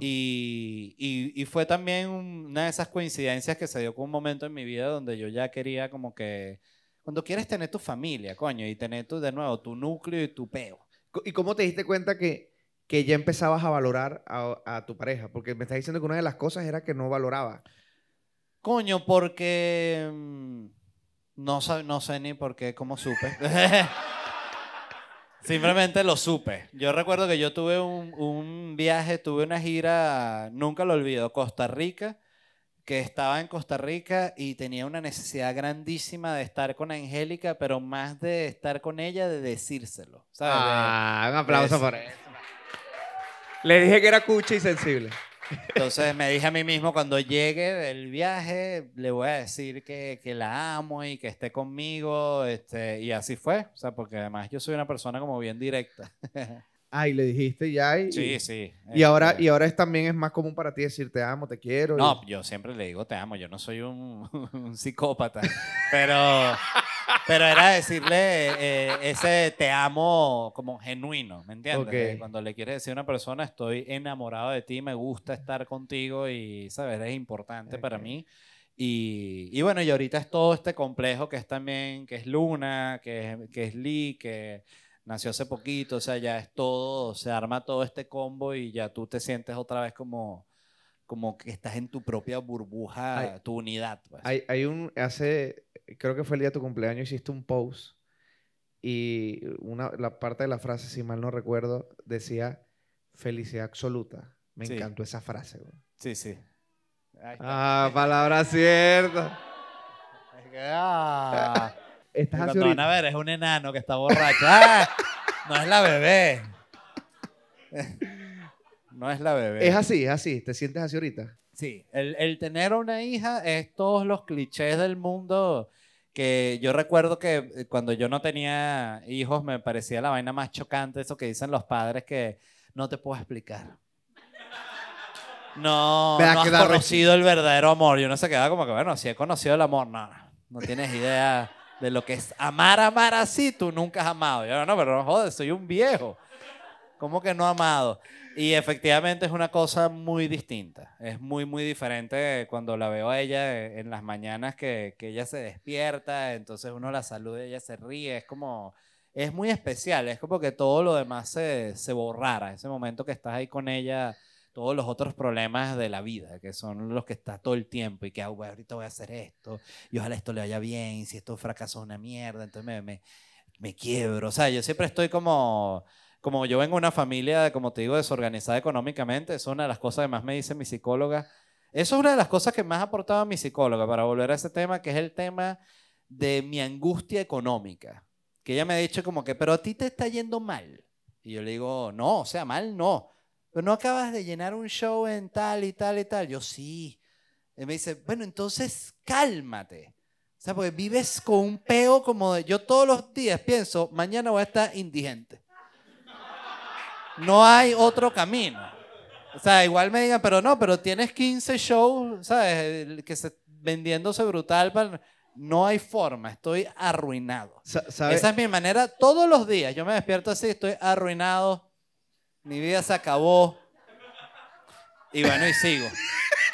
Y, fue también una de esas coincidencias que se dio con un momento en mi vida donde yo ya quería como que... Cuando quieres tener tu familia, coño, y tener tu, de nuevo tu núcleo y tu peo. ¿Y cómo te diste cuenta que, que ya empezabas a valorar a, a tu pareja? Porque me estás diciendo que una de las cosas era que no valoraba. Coño, porque. Mm, no, no sé ni por qué, cómo supe. Simplemente lo supe. Yo recuerdo que yo tuve un, viaje, tuve una gira, nunca lo olvido, Costa Rica, que estaba en Costa Rica y tenía una necesidad grandísima de estar con Angélica, pero más de estar con ella, de decírselo. Ah, un aplauso por eso. Le dije que era cucha y sensible. Entonces me dije a mí mismo, cuando llegue del viaje, le voy a decir que, que, la amo y que esté conmigo, este, y así fue, o sea, porque además yo soy una persona como bien directa. Ah, y le dijiste ya. Y, sí, sí. Y ahora, este y ahora es, también es más común para ti decir te amo, te quiero. No, yo siempre le digo te amo, yo no soy un, un psicópata, pero... Pero era decirle eh, ese te amo como genuino, ¿me entiendes? Eh, cuando le quieres decir a una persona estoy enamorado de ti, me gusta estar contigo y, saber Es importante para mí. Y, bueno, y ahorita es todo este complejo que es también, que es Luna, que, que es Lee, que nació hace poquito, o sea, ya es todo, se arma todo este combo y ya tú te sientes otra vez como como que estás en tu propia burbuja, tu unidad. Pues. Hay, un, hace, creo que fue el día de tu cumpleaños, hiciste un post y una, la parte de la frase, si mal no recuerdo, decía felicidad absoluta. Me encantó esa frase. Sí, sí. Ah, palabra cierta. Es que, ah. Estás van a ver, es un enano que está borracho. Ah, no es la bebé. no es la bebé. Es así, es así. ¿Te sientes así ahorita? Sí, el, tener una hija es todos los clichés del mundo que yo recuerdo que eh, cuando yo no tenía hijos me parecía la vaina más chocante eso que dicen los padres que no te puedo explicar. No, no has conocido el verdadero amor. Yo no se quedaba como que, bueno, si he conocido el amor, nada. no tienes idea de lo que es amar, amar así, tú nunca has amado. Yo, no, pero no joder, soy un viejo. ¿Cómo que no amado? Y efectivamente es una cosa muy distinta. Es muy, muy diferente cuando la veo a ella eh, en las mañanas que, que, ella se despierta, entonces uno la saluda y ella se ríe. Es como, es muy especial. Es como que todo lo demás se, se borrara. Ese momento que estás ahí con ella, todos los otros problemas de la vida, que son los que está todo el tiempo y que ah, ahorita voy a hacer esto y ojalá esto le vaya bien. si esto fracasó, una mierda, entonces me, me, me quiebro. O sea, yo siempre estoy como como yo vengo de una familia, como te digo, desorganizada económicamente, es una de las cosas que más me dice mi psicóloga. Eso es una de las cosas que más ha aportado mi psicóloga para volver a ese tema, que es el tema de mi angustia económica. Que ella me ha dicho como que, pero a ti te está yendo mal. Y yo le digo, no, o sea, mal no. Pero no acabas de llenar un show en tal y tal y tal. Yo sí. Y me dice, bueno, entonces cálmate. O sea, porque vives con un peo como de, yo todos los días pienso, mañana voy a estar indigente. No hay otro camino. O sea, igual me digan, pero no, pero tienes 15 shows, ¿sabes? Que se, vendiéndose brutal No hay forma, estoy arruinado. Esa es mi manera todos los días. Yo me despierto así, estoy arruinado, mi vida se acabó. Y bueno, y sigo.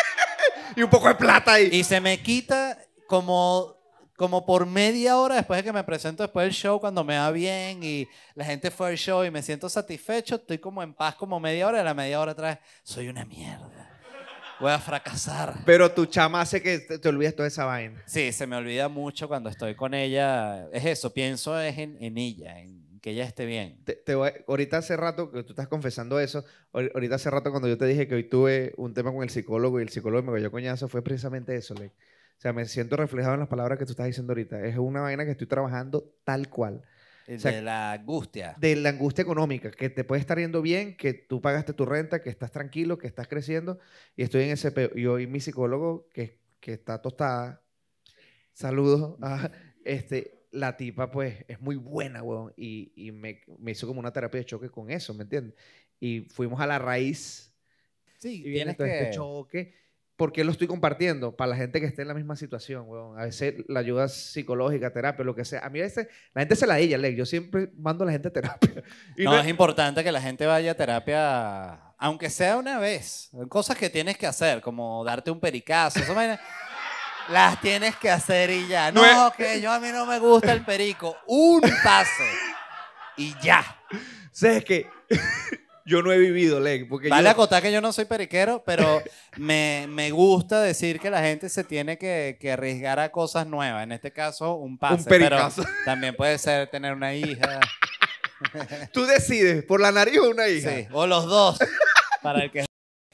y un poco de plata ahí. Y se me quita como como por media hora después de que me presento después del show, cuando me va bien y la gente fue al show y me siento satisfecho, estoy como en paz como media hora y a la media hora atrás soy una mierda. Voy a fracasar. Pero tu chama hace que te, olvides toda esa vaina. Sí, se me olvida mucho cuando estoy con ella. Es eso, pienso en, ella, en que ella esté bien. ahorita hace rato que tú estás confesando eso, ahorita hace rato cuando yo te dije que hoy tuve un tema con el psicólogo y el psicólogo me cayó coñazo, fue precisamente eso, Ley. O sea, me siento reflejado en las palabras que tú estás diciendo ahorita. Es una vaina que estoy trabajando tal cual. de la angustia. De la angustia económica, que te puede estar yendo bien, que tú pagaste tu renta, que estás tranquilo, que estás creciendo, y estoy en ese Y hoy mi psicólogo, que, que está tostada, saludos, ah, este, la tipa pues es muy buena, weón, y, y me, me, hizo como una terapia de choque con eso, ¿me entiendes? Y fuimos a la raíz. Sí, y este que... este choque ¿por qué lo estoy compartiendo? Para la gente que esté en la misma situación, weón. A veces la ayuda psicológica, terapia, lo que sea. A mí a veces la gente se la ella, Yo siempre mando a la gente a terapia. no, es importante que la gente vaya a terapia, aunque sea una vez. Cosas que tienes que hacer, como darte un pericazo. Las tienes que hacer y ya. No, que yo a mí no me gusta el perico. Un pase. y ya. O sea, es que yo no he vivido, Leg. Porque vale acotar que yo no soy periquero, pero me, gusta decir que la gente se tiene que, arriesgar a cosas nuevas. En este caso, un pase. Un pero también puede ser tener una hija. Tú decides, por la nariz o una hija. Sí, o los dos, para el que es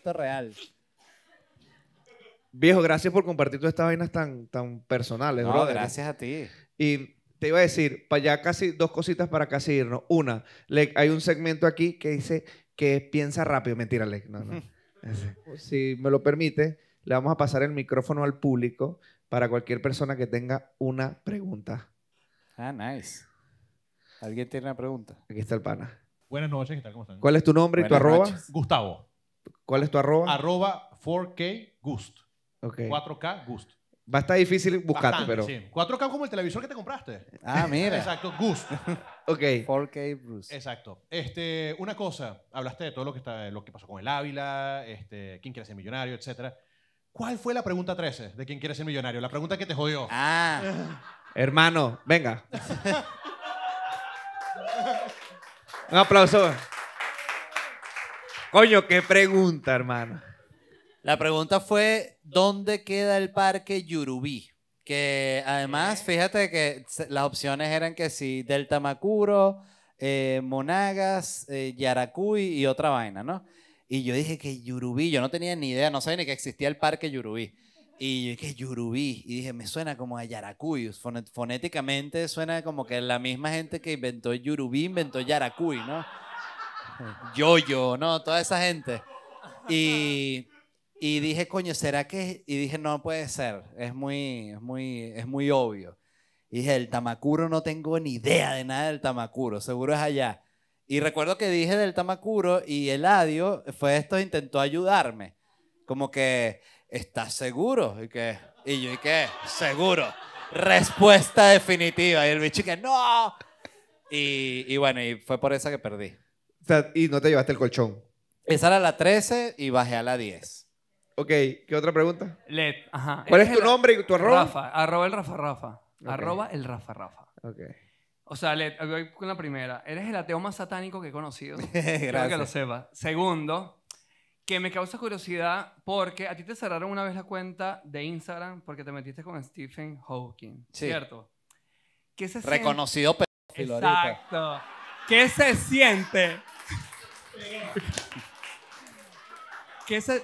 real. Viejo, gracias por compartir todas estas vainas tan, tan personales, no, Gracias a ti. Y te iba a decir, para ya casi dos cositas para casi irnos. Una, le hay un segmento aquí que dice que piensa rápido. Mentira, Lec, si me lo permite, le vamos a pasar el micrófono al público para cualquier persona que tenga una pregunta. Ah, nice. ¿Alguien tiene una pregunta? Aquí está el pana. Buenas noches, ¿qué tal? ¿Cómo están? ¿Cuál es tu nombre y tu arroba? Gustavo. ¿Cuál es tu arroba? Arroba 4K Gusto. 4K Gusto. Va a estar difícil buscarte, pero. sí. 4K como el televisor que te compraste. Ah, mira. Exacto, Goose. Ok. 4K Bruce. Exacto. Este, una cosa, hablaste de todo lo que, está, lo que pasó con el Ávila, este, quién quiere ser millonario, etc. ¿Cuál fue la pregunta 13 de quién quiere ser millonario? La pregunta que te jodió. Ah. Hermano, venga. Un aplauso. Coño, qué pregunta, hermano. La pregunta fue, ¿dónde queda el parque Yurubí? Que además, fíjate que las opciones eran que sí, Delta Macuro, eh, Monagas, eh, Yaracuy y otra vaina, ¿no? Y yo dije que Yurubí, yo no tenía ni idea, no sabía ni que existía el parque Yurubí. Y yo dije Yurubí, y dije, me suena como a Yaracuy, fonéticamente suena como que la misma gente que inventó Yurubí inventó Yaracuy, ¿no? Yoyo, -yo, ¿no? Toda esa gente. Y y dije, coño, ¿será que? Y dije, no puede ser, es muy, es muy, es muy obvio. Y dije, el Tamacuro no tengo ni idea de nada del Tamacuro, seguro es allá. Y recuerdo que dije del Tamacuro y el Adio fue esto, intentó ayudarme. Como que, ¿estás seguro? Y, que, y yo, ¿y qué? Seguro. Respuesta definitiva. Y el bicho que, no. Y, y bueno, y fue por esa que perdí. O sea, y no te llevaste el colchón. Empezar a la 13 y bajé a la 10. Ok, ¿qué otra pregunta? Led, ajá. ¿Cuál es, tu nombre y tu arroba? Rafa, arroba el Rafa Rafa. Arroba el Rafa Rafa. Ok. O sea, Led, voy con la primera. Eres el ateo más satánico que he conocido. Gracias. que lo sepas. Segundo, que me causa curiosidad porque a ti te cerraron una vez la cuenta de Instagram porque te metiste con Stephen Hawking, ¿cierto? ¿Qué se Reconocido siente? Exacto. ¿Qué se siente?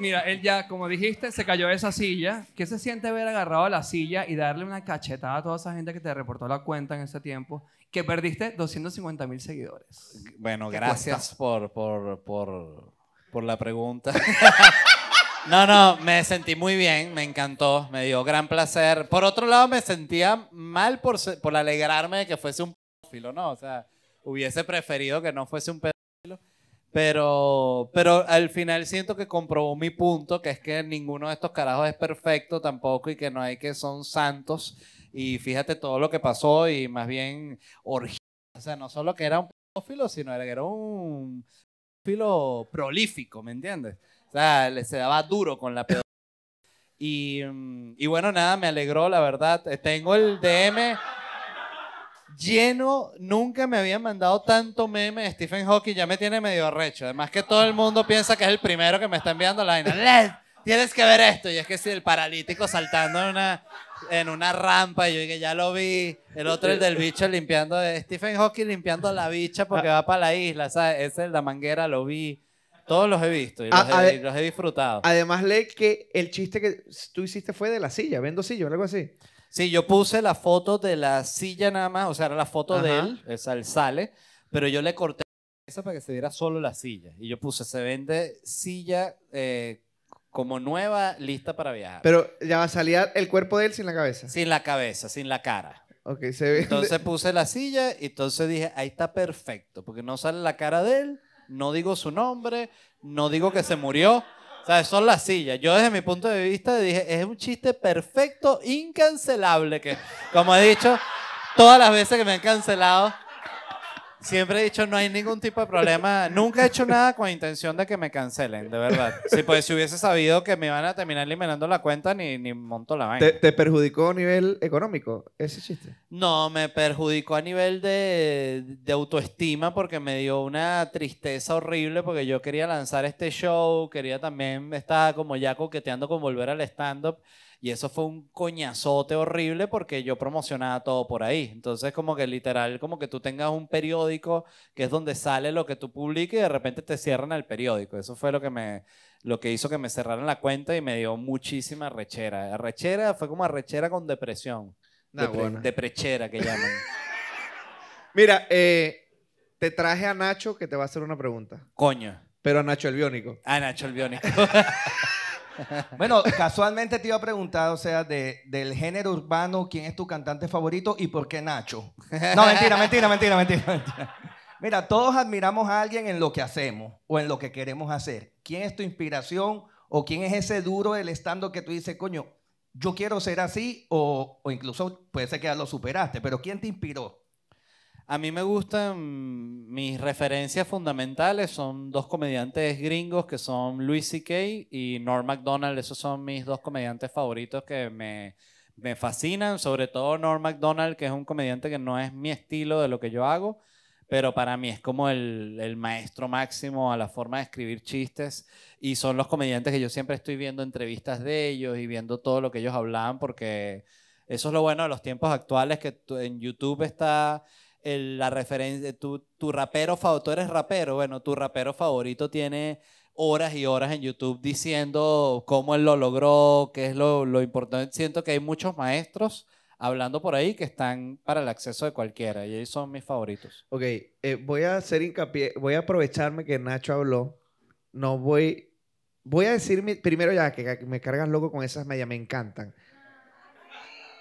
mira, él ya, como dijiste, se cayó de esa silla. ¿Qué se siente ver agarrado a la silla y darle una cachetada a toda esa gente que te reportó la cuenta en ese tiempo? Que perdiste 250 mil seguidores. Bueno, gracias por, por, por, por la pregunta. no, no, me sentí muy bien, me encantó, me dio gran placer. Por otro lado, me sentía mal por, por alegrarme de que fuese un pedófilo, ¿no? O sea, hubiese preferido que no fuese un pedófilo. Pero, pero al final siento que comprobó mi punto, que es que ninguno de estos carajos es perfecto tampoco y que no hay que son santos. Y fíjate todo lo que pasó y más bien orgía. O sea, no solo que era un pedófilo, sino que era un pedófilo prolífico, ¿me entiendes? O sea, le se daba duro con la pedofilia. Y, y bueno, nada, me alegró, la verdad. Tengo el DM lleno, nunca me habían mandado tanto meme Stephen Hawking, ya me tiene medio arrecho. Además que todo el mundo piensa que es el primero que me está enviando la vaina. Tienes que ver esto. Y es que si el paralítico saltando en una, en una rampa, yo dije, ya lo vi. El otro, el del bicho limpiando, Stephen Hawking limpiando la bicha porque ah. va para la isla, ¿sabes? Ese de la manguera, lo vi. Todos los he visto y los, ah, he, disfrutado. Además, le que el chiste que tú hiciste fue de la silla, vendo silla o algo así. Sí, yo puse la foto de la silla nada más, o sea, era la foto de él, o él sale, pero yo le corté cabeza para que se diera solo la silla. Y yo puse, se vende silla eh, como nueva, lista para viajar. Pero ya salía el cuerpo de él sin la cabeza. Sin la cabeza, sin la cara. Ok, se ve. Entonces puse la silla y entonces dije, ahí está perfecto, porque no sale la cara de él, no digo su nombre, no digo que se murió, o sea, son las sillas. Yo desde mi punto de vista dije, es un chiste perfecto, incancelable, que como he dicho, todas las veces que me han cancelado, Siempre he dicho, no hay ningún tipo de problema. Nunca he hecho nada con intención de que me cancelen, de verdad. Sí, pues si hubiese sabido que me iban a terminar eliminando la cuenta, ni, monto la vaina. ¿Te, perjudicó a nivel económico ese chiste? No, me perjudicó a nivel de, de autoestima porque me dio una tristeza horrible porque yo quería lanzar este show, quería también, estaba como ya coqueteando con volver al stand-up. Y eso fue un coñazote horrible porque yo promocionaba todo por ahí. Entonces, como que literal, como que tú tengas un periódico que es donde sale lo que tú publiques y de repente te cierran el periódico. Eso fue lo que me lo que hizo que me cerraran la cuenta y me dio muchísima rechera. Rechera fue como rechera con depresión. Deprechera que llaman. Mira, eh, te traje a Nacho que te va a hacer una pregunta. Coño. Pero a Nacho el biónico. A Nacho el biónico. Bueno, casualmente te iba a preguntar, o sea, del género urbano, ¿quién es tu cantante favorito y por qué Nacho? No, mentira, mentira, mentira, mentira. Mira, todos admiramos a alguien en lo que hacemos o en lo que queremos hacer. ¿Quién es tu inspiración o quién es ese duro del estando que tú dices, coño, yo quiero ser así o, o incluso puede ser que ya lo superaste, pero ¿quién te inspiró? A mí me gustan, mis referencias fundamentales son dos comediantes gringos que son Louis C.K. y Norm MacDonald. Esos son mis dos comediantes favoritos que me, fascinan, sobre todo Norm MacDonald, que es un comediante que no es mi estilo de lo que yo hago, pero para mí es como el, el, maestro máximo a la forma de escribir chistes y son los comediantes que yo siempre estoy viendo entrevistas de ellos y viendo todo lo que ellos hablaban porque eso es lo bueno de los tiempos actuales que en YouTube está la referencia, tu, tu rapero, tú eres rapero, bueno, tu rapero favorito tiene horas y horas en YouTube diciendo cómo él lo logró, qué es lo, lo importante. Siento que hay muchos maestros hablando por ahí que están para el acceso de cualquiera y ellos son mis favoritos. Ok, eh, voy a hacer hincapié, voy a aprovecharme que Nacho habló. No voy, voy a decir mi, primero ya que, me cargas loco con esas medias, me encantan.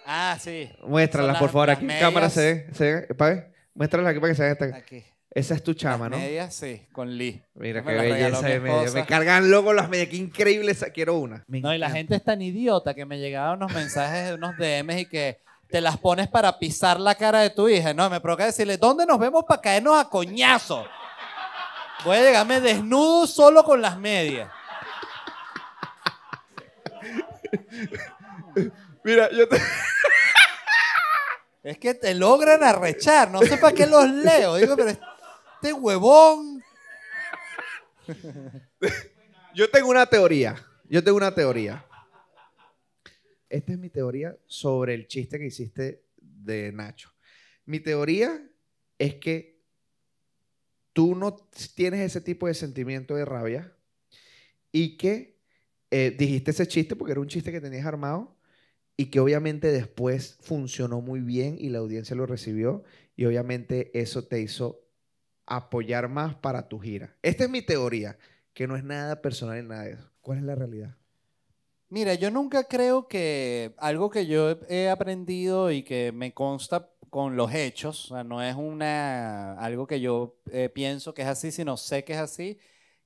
Ah, sí. Muéstralas, por favor. Aquí en cámara se ve. ¿Se ve? Muéstrala aquí para que se vea. esta. Esa es tu chama, ¿no? Medias, sí, con Lee. Mira qué belleza de medias. Me cargan luego las medias. Qué increíble. Esa. Quiero una. no, y la gente es tan idiota que me llegaban unos mensajes de unos DMs y que te las pones para pisar la cara de tu hija. No, me provoca decirle, ¿dónde nos vemos para caernos a coñazo? Voy a llegarme desnudo solo con las medias. Mira, yo te... Es que te logran arrechar. No sé para qué los leo. Digo, pero este huevón. Yo tengo una teoría. Yo tengo una teoría. Esta es mi teoría sobre el chiste que hiciste de Nacho. Mi teoría es que tú no tienes ese tipo de sentimiento de rabia y que eh, dijiste ese chiste porque era un chiste que tenías armado y que obviamente después funcionó muy bien y la audiencia lo recibió y obviamente eso te hizo apoyar más para tu gira. Esta es mi teoría, que no es nada personal en nada de eso. ¿Cuál es la realidad? Mira, yo nunca creo que algo que yo he aprendido y que me consta con los hechos, o sea, no es una, algo que yo eh, pienso que es así, sino sé que es así,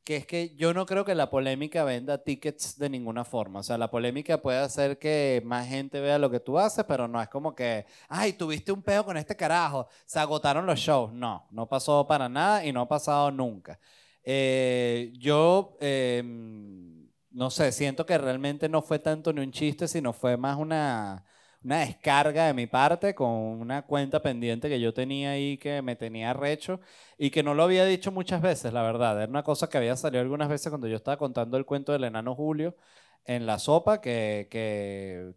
que es que yo no creo que la polémica venda tickets de ninguna forma. O sea, la polémica puede hacer que más gente vea lo que tú haces, pero no es como que, ay, tuviste un pedo con este carajo, se agotaron los shows. No, no pasó para nada y no ha pasado nunca. Eh, yo, em, no sé, siento que realmente no fue tanto ni un chiste, sino fue más una una descarga de mi parte con una cuenta pendiente que yo tenía ahí que me tenía recho y que no lo había dicho muchas veces, la verdad. Era una cosa que había salido algunas veces cuando yo estaba contando el cuento del enano Julio en la sopa, que,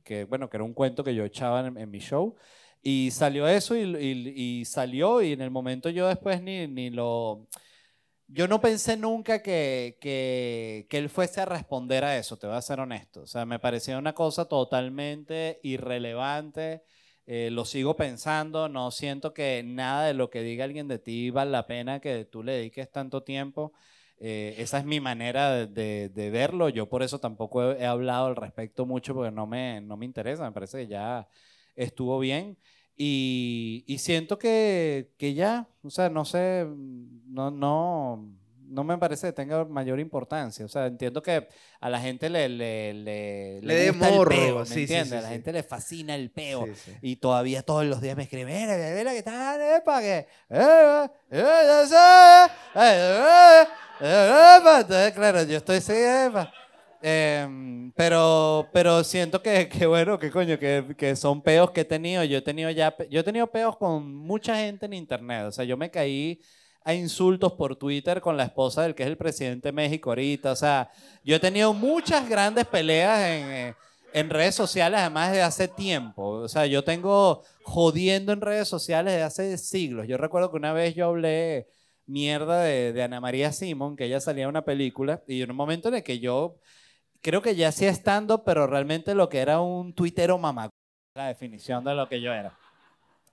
que, bueno, que era un cuento que yo echaba en, mi show. Y salió eso y, salió y en el momento yo después ni, ni lo yo no pensé nunca que, él fuese a responder a eso, te voy a ser honesto. O sea, me parecía una cosa totalmente irrelevante. Eh, lo sigo pensando, no siento que nada de lo que diga alguien de ti vale la pena que tú le dediques tanto tiempo. Eh, esa es mi manera de, verlo. Yo por eso tampoco he, hablado al respecto mucho porque no me, no me interesa, me parece que ya estuvo bien. Y, siento que, ya, o sea, no sé, no, me parece que tenga mayor importancia. O sea, entiendo que a la gente le, le, le, el peo, sí, a la gente le fascina el peo. Y todavía todos los días me escriben, mira, que está, epa, eh, que... Claro, yo estoy... Epa. Eh, Em, pero, pero siento que, bueno, que coño, que, que, son peos que he tenido. Yo he tenido ya, yo he tenido peos con mucha gente en internet. O sea, yo me caí a insultos por Twitter con la esposa del que es el presidente de México ahorita. O sea, yo he tenido muchas grandes peleas en, en redes sociales, además de hace tiempo. O sea, yo tengo jodiendo en redes sociales de hace siglos. Yo recuerdo que una vez yo hablé mierda de, de Ana María Simón, que ella salía en una película, y en un momento en el que yo creo que ya hacía estando, pero realmente lo que era un tuitero mamá, la definición de lo que yo era.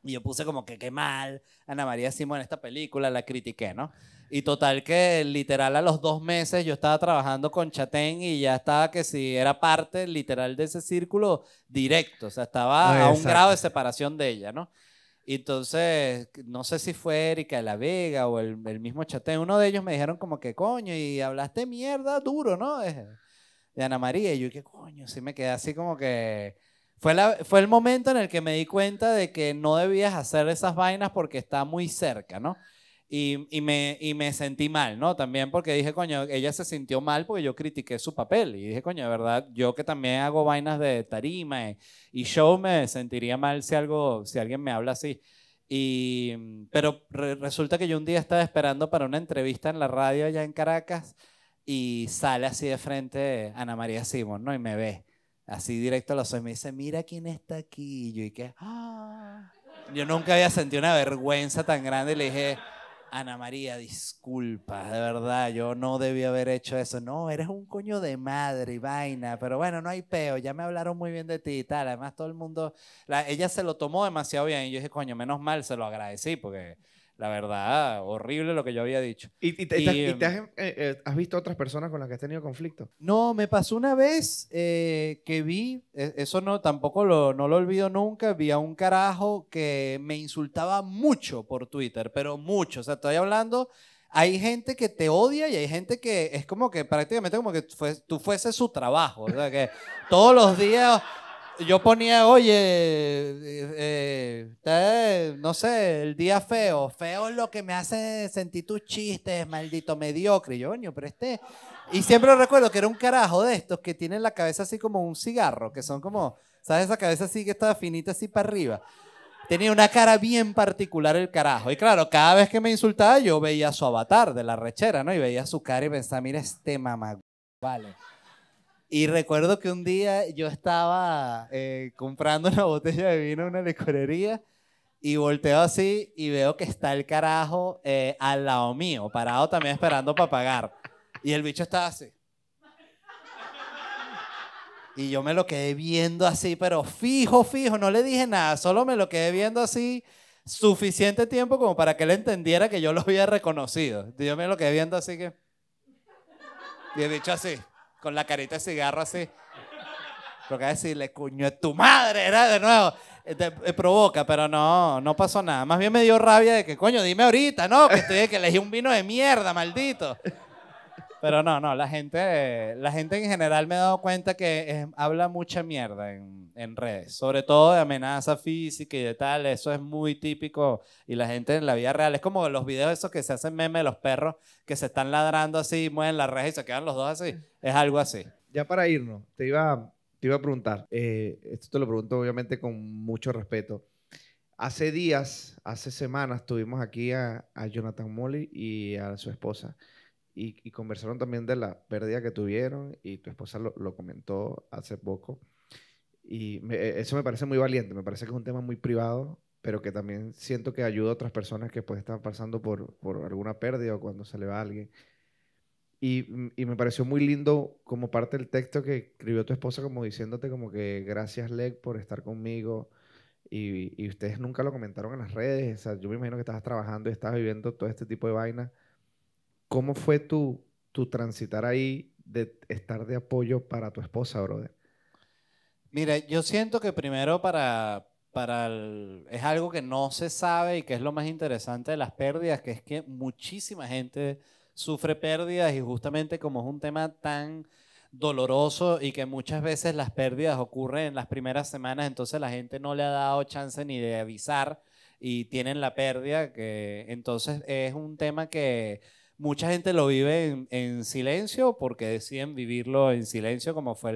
Y yo puse como que qué mal, Ana María Simón, esta película, la critiqué, ¿no? Y total que literal a los dos meses yo estaba trabajando con Chatén y ya estaba que si era parte literal de ese círculo directo, o sea, estaba a un grado de separación de ella, ¿no? Y entonces, no sé si fue Erika de la Vega o el, mismo Chatén, uno de ellos me dijeron como que coño, y hablaste mierda duro, ¿no? de Ana María. Y yo, ¿qué coño? Sí me quedé así como que... Fue, fue el momento en el que me di cuenta de que no debías hacer esas vainas porque está muy cerca, ¿no? Y, me, sentí mal, ¿no? También porque dije, coño, ella se sintió mal porque yo critiqué su papel. Y dije, coño, de verdad, yo que también hago vainas de tarima y, yo show, me sentiría mal si, algo, si alguien me habla así. Y, pero resulta que yo un día estaba esperando para una entrevista en la radio allá en Caracas y sale así de frente Ana María Simón, ¿no? Y me ve así directo a los ojos y me dice, mira quién está aquí. Y yo, ¿y qué? Yo nunca había sentido una vergüenza tan grande y le dije, Ana María, disculpa, de verdad, yo no debí haber hecho eso. No, eres un coño de madre y vaina, pero bueno, no hay peo, ya me hablaron muy bien de ti y tal. Además, todo el mundo, ella se lo tomó demasiado bien y yo dije, coño, menos mal, se lo agradecí porque la verdad, horrible lo que yo había dicho. ¿Y, has, visto otras personas con las que has tenido conflicto? No, me pasó una vez eh, que vi, eh, eso no, tampoco lo, no lo olvido nunca, vi a un carajo que me insultaba mucho por Twitter, pero mucho. O sea, estoy hablando hay gente que te odia y hay gente que es como que prácticamente como que tú fuese su trabajo. O sea, que todos los días yo ponía, oye, eh, eh, no sé, el día feo. Feo es lo que me hace sentir tus chistes, maldito mediocre. Yo, coño, pero este. Y siempre recuerdo que era un carajo de estos que tienen la cabeza así como un cigarro, que son como, ¿sabes? Esa cabeza así que estaba finita así para arriba. Tenía una cara bien particular el carajo. Y claro, cada vez que me insultaba, yo veía su avatar de la rechera, ¿no? Y veía su cara y pensaba, mira este mamá. Vale. Y recuerdo que un día yo estaba eh, comprando una botella de vino en una licorería y volteo así y veo que está el carajo eh, al lado mío, parado también esperando para pagar. Y el bicho estaba así. Y yo me lo quedé viendo así, pero fijo, fijo, no le dije nada, solo me lo quedé viendo así suficiente tiempo como para que él entendiera que yo lo había reconocido. yo me lo quedé viendo así que... Y el bicho así con la carita de cigarro así. Porque a decirle, cuño, es tu madre, era de nuevo. Eh, te, eh, provoca, pero no, no pasó nada. Más bien me dio rabia de que, coño, dime ahorita, ¿no? Que estoy que elegí un vino de mierda, maldito. Pero no, no, la gente, la gente en general me he dado cuenta que habla mucha mierda en, redes, sobre todo de amenaza física y de tal, eso es muy típico y la gente en la vida real es como los videos esos que se hacen meme de los perros que se están ladrando así, mueven la reja y se quedan los dos así, es algo así. Ya para irnos, te iba, te iba a preguntar, eh, esto te lo pregunto obviamente con mucho respeto. Hace días, hace semanas, tuvimos aquí a, a Jonathan Molly y a su esposa y, conversaron también de la pérdida que tuvieron y tu esposa lo, comentó hace poco. Y e, eso me parece muy valiente, me parece que es un tema muy privado, pero que también siento que ayuda a otras personas que pues están pasando por, por alguna pérdida o cuando se le va a alguien. Y, mm, y, me pareció muy lindo como parte del texto que escribió tu esposa, como diciéndote como que gracias, Leg, por estar conmigo. Y, y ustedes nunca lo comentaron en las redes. O sea, yo me imagino que estabas trabajando y estabas viviendo todo este tipo de vainas ¿Cómo fue tu, tu transitar ahí de estar de apoyo para tu esposa, brother? Mira, yo siento que primero para, para es algo que no se sabe y que es lo más interesante de las pérdidas, que es que muchísima gente sufre pérdidas y justamente como es un tema tan doloroso y que muchas veces las pérdidas ocurren en las primeras semanas, entonces la gente no le ha dado chance ni de avisar y tienen la pérdida, que entonces es un tema que Mucha gente lo vive en, silencio porque deciden vivirlo en silencio, como fue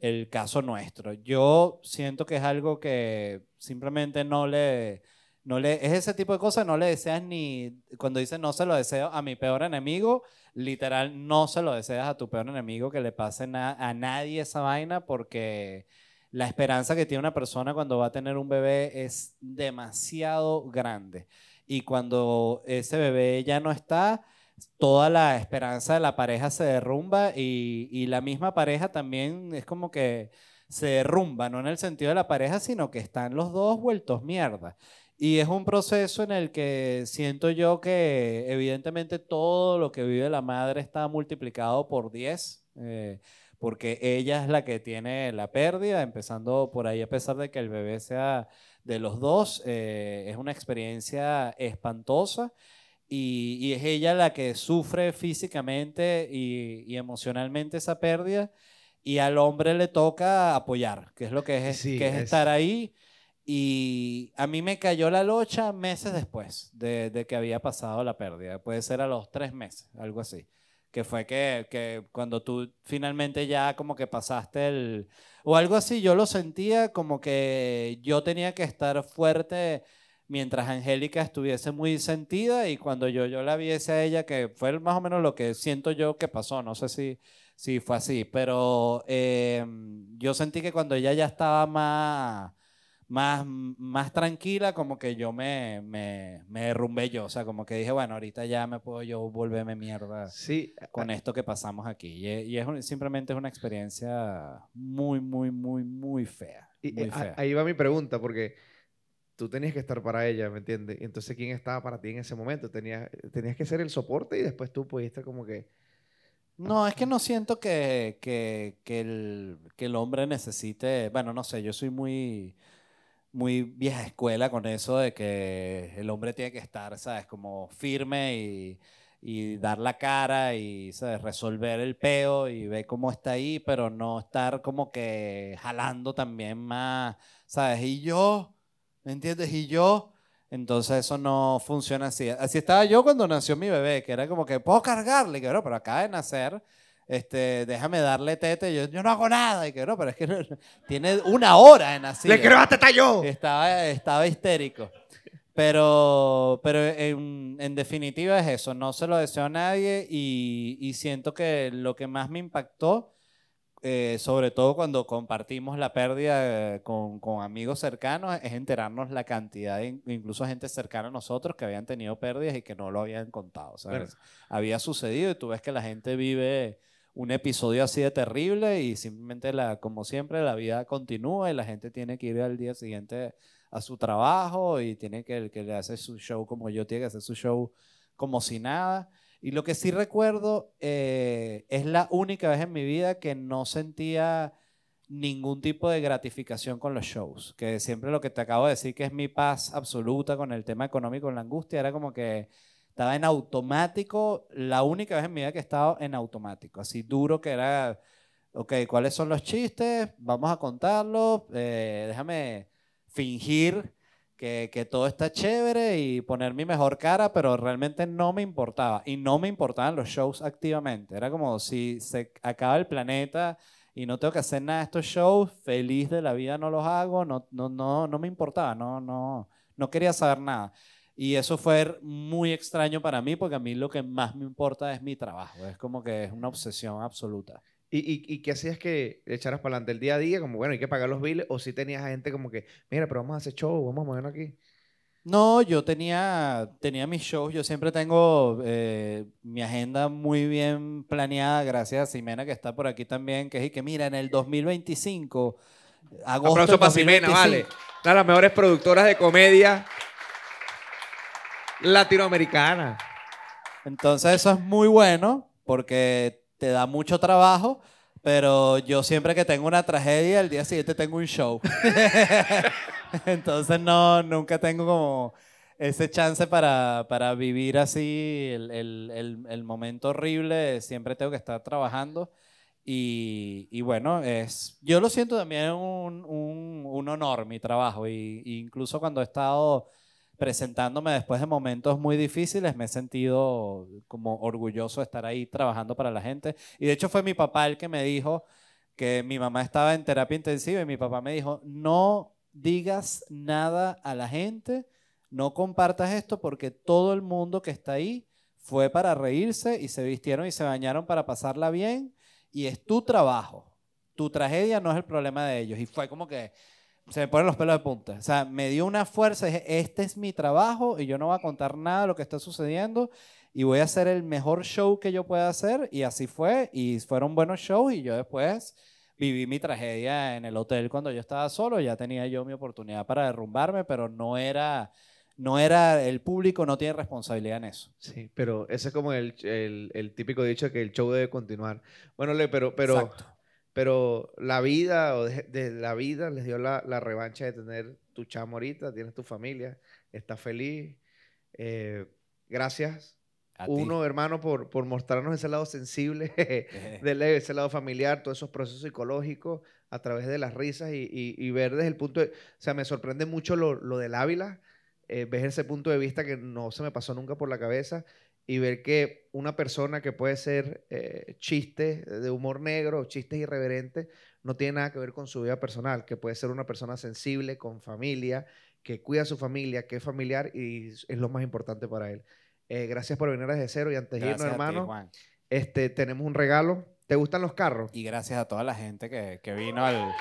el, caso nuestro. Yo siento que es algo que simplemente no le, no le, es ese tipo de cosas, no le deseas ni, cuando dices no se lo deseo a mi peor enemigo, literal no se lo deseas a tu peor enemigo que le pase a nadie esa vaina porque la esperanza que tiene una persona cuando va a tener un bebé es demasiado grande y cuando ese bebé ya no está, toda la esperanza de la pareja se derrumba y, la misma pareja también es como que se derrumba, no en el sentido de la pareja, sino que están los dos vueltos mierda. Y es un proceso en el que siento yo que evidentemente todo lo que vive la madre está multiplicado por 10, eh, porque ella es la que tiene la pérdida, empezando por ahí, a pesar de que el bebé sea de los dos. Eh, es una experiencia espantosa y, es ella la que sufre físicamente y, emocionalmente esa pérdida y al hombre le toca apoyar, que es lo que es, que es, estar ahí. Y a mí me cayó la locha meses después de, que había pasado la pérdida. Puede ser a los tres meses, algo así que fue que, que, cuando tú finalmente ya como que pasaste el... o algo así, yo lo sentía como que yo tenía que estar fuerte mientras Angélica estuviese muy sentida y cuando yo, yo la viese a ella, que fue más o menos lo que siento yo que pasó, no sé si, si fue así, pero eh, yo sentí que cuando ella ya estaba más más, más tranquila, como que yo me, me, me derrumbé yo. O sea, como que dije, bueno, ahorita ya me puedo yo volverme mierda sí, con esto que pasamos aquí. Y, y es simplemente es una experiencia muy, muy, muy, muy fea. Y, eh, ahí va mi pregunta, porque tú tenías que estar para ella, ¿me entiendes? Entonces, ¿quién estaba para ti en ese momento? Tenías, tenías que ser el soporte y después tú pudiste como que... No, es que no siento que, que, que, el, que el hombre necesite, bueno, no sé, yo soy muy muy vieja escuela con eso de que el hombre tiene que estar, ¿sabes? Como firme y, dar la cara y, ¿sabes? Resolver el peo y ver cómo está ahí, pero no estar como que jalando también más, ¿sabes? Y yo, ¿me entiendes? Y yo, entonces eso no funciona así. Así estaba yo cuando nació mi bebé, que era como que puedo cargarle, pero acaba de nacer este, déjame darle tete, yo, yo no hago nada, y que no, pero es que tiene una hora en así. Le creo eh. a tete yo. Estaba, estaba histérico. Pero, pero en, en, definitiva es eso, no se lo deseo a nadie y, y siento que lo que más me impactó, eh, sobre todo cuando compartimos la pérdida eh, con, con, amigos cercanos, es enterarnos la cantidad de incluso gente cercana a nosotros que habían tenido pérdidas y que no lo habían contado. ¿sabes? Había sucedido y tú ves que la gente vive un episodio así de terrible y simplemente, como siempre, la vida continúa y la gente tiene que ir al día siguiente a su trabajo y tiene que el que le hace su show como yo tiene que hacer su show como si nada. Y lo que sí recuerdo eh, es la única vez en mi vida que no sentía ningún tipo de gratificación con los shows, que siempre lo que te acabo de decir que es mi paz absoluta con el tema económico, con la angustia, era como que estaba en automático, la única vez en mi vida que he estado en automático, así duro que era, ok, ¿cuáles son los chistes? Vamos a contarlos, eh, déjame fingir que, que, todo está chévere y poner mi mejor cara, pero realmente no me importaba. Y no me importaban los shows activamente. Era como si se acaba el planeta y no tengo que hacer nada de estos shows, feliz de la vida no los hago, no, no, no, no me importaba, no, no, no quería saber nada. Y eso fue muy extraño para mí porque a mí lo que más me importa es mi trabajo. Es como que es una obsesión absoluta. ¿Y, y, qué hacías que echaras para adelante el día a día? Como, bueno, hay que pagar los bills. ¿O si sí tenías gente como que, mira, pero vamos a hacer show, vamos a movernos aquí? No, yo tenía, tenía mis shows. Yo siempre tengo eh, mi agenda muy bien planeada. Gracias a Simena que está por aquí también. Que es y que, mira, en el 2025, agosto. Aplauso para Simena, vale. Una de las mejores productoras de comedia latinoamericana. Entonces eso es muy bueno porque te da mucho trabajo, pero yo siempre que tengo una tragedia, el día siguiente tengo un show. Entonces no, nunca tengo como ese chance para, para vivir así el, momento horrible, siempre tengo que estar trabajando. Y, bueno, es, yo lo siento también un, honor mi trabajo, y, incluso cuando he estado presentándome después de momentos muy difíciles, me he sentido como orgulloso de estar ahí trabajando para la gente. Y de hecho fue mi papá el que me dijo que mi mamá estaba en terapia intensiva y mi papá me dijo, no digas nada a la gente, no compartas esto porque todo el mundo que está ahí fue para reírse y se vistieron y se bañaron para pasarla bien y es tu trabajo. Tu tragedia no es el problema de ellos. Y fue como que se me ponen los pelos de punta. O sea, me dio una fuerza, dije, este es mi trabajo y yo no voy a contar nada de lo que está sucediendo y voy a hacer el mejor show que yo pueda hacer y así fue y fueron buenos shows y yo después viví mi tragedia en el hotel cuando yo estaba solo, ya tenía yo mi oportunidad para derrumbarme, pero no era no era el público no tiene responsabilidad en eso. Sí, pero ese es como el, el, típico dicho que el show debe continuar. Bueno, Le, pero, pero pero la vida, o de, la vida, les dio la, revancha de tener tu chamo ahorita, tienes tu familia, estás feliz. Eh, gracias, uno, hermano, por, por mostrarnos ese lado sensible, ese lado familiar, todos esos procesos psicológicos a través de las risas y, y, ver desde el punto de... O sea, me sorprende mucho lo, lo del Ávila, eh, ves ese punto de vista que no se me pasó nunca por la cabeza y ver que una persona que puede ser eh, chiste eh, de humor negro, chistes irreverentes, no tiene nada que ver con su vida personal, que puede ser una persona sensible, con familia, que cuida a su familia, que es familiar y es lo más importante para él. Eh, gracias por venir Desde Cero y antes de irnos, hermano, este, tenemos un regalo. ¿Te gustan los carros? Y gracias a toda la gente que, vino al...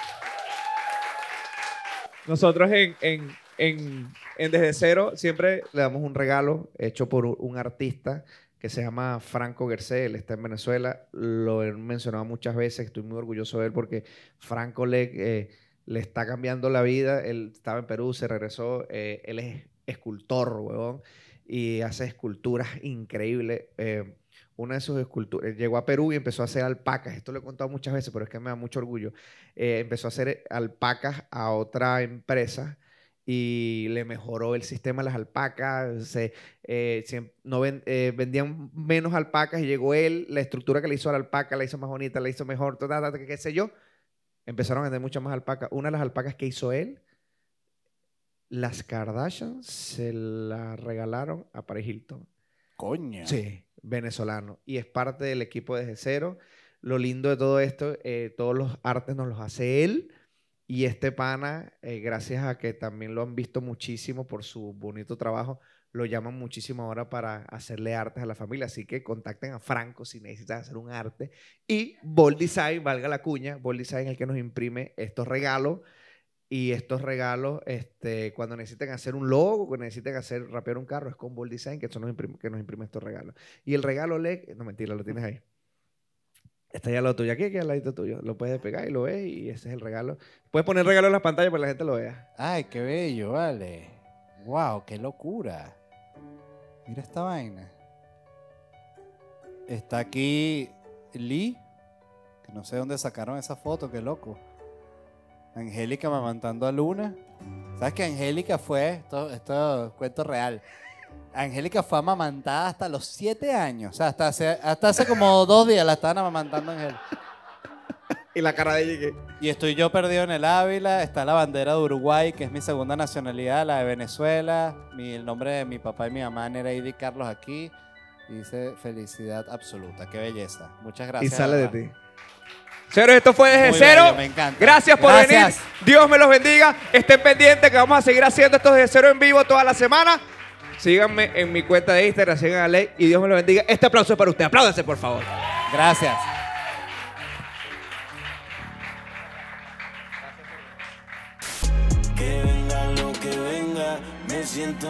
Nosotros en en, Desde Cero siempre le damos un regalo hecho por un artista que se llama Franco Gercel él está en Venezuela, lo he mencionado muchas veces, estoy muy orgulloso de él porque Franco le, eh, le está cambiando la vida, él estaba en Perú, se regresó, eh, él es escultor, weón y hace esculturas increíbles. Eh, una de sus esculturas, llegó a Perú y empezó a hacer alpacas, esto lo he contado muchas veces, pero es que me da mucho orgullo, empezó a hacer alpacas a otra empresa y le mejoró el sistema a las alpacas. Se, eh, no eh, vendían menos alpacas y llegó él, la estructura que le hizo a la alpaca la hizo más bonita, la hizo mejor, toda, qué sé yo. Empezaron a vender muchas más alpacas. Una de las alpacas que hizo él, las Kardashian se la regalaron a Paris Hilton. Coña. Sí, venezolano. Y es parte del equipo desde cero. Lo lindo de todo esto, eh, todos los artes nos los hace él y este pana, eh, gracias a que también lo han visto muchísimo por su bonito trabajo, lo llaman muchísimo ahora para hacerle artes a la familia. Así que contacten a Franco si necesitan hacer un arte. Y Bold Design, valga la cuña, Bold Design es el que nos imprime estos regalos. Y estos regalos, este, cuando necesiten hacer un logo, cuando necesiten hacer rapear un carro, es con Bold Design que, nos imprime, que nos imprime estos regalos. Y el regalo, le, no mentira, lo tienes ahí. Está ya lo tuyo aquí, aquí al ladito tuyo. Lo puedes pegar y lo ves y ese es el regalo. Puedes poner regalo en las pantallas para que la gente lo vea. Ay, qué bello, vale. Wow, qué locura. Mira esta vaina. Está aquí Lee, que no sé dónde sacaron esa foto, qué loco. Angélica mamantando a Luna. ¿Sabes que Angélica fue, esto, esto cuento real, Angélica fue amamantada hasta los siete años. O sea, hasta hace, hasta hace como dos días la estaban amamantando Angélica. Y la cara de ella Y estoy yo perdido en el Ávila, está la bandera de Uruguay, que es mi segunda nacionalidad, la de Venezuela, el nombre de mi papá y mi mamá, y Carlos aquí, dice felicidad absoluta, qué belleza. Muchas gracias. Y sale de ti. Cero, esto fue desde cero. me encanta. Gracias por venir. Dios me los bendiga. Estén pendientes que vamos a seguir haciendo esto desde cero en vivo toda la semana. Síganme en mi cuenta de Instagram, sigan a Ley y Dios me lo bendiga. Este aplauso es para usted. Apláudase, por favor. Gracias. lo que venga, me siento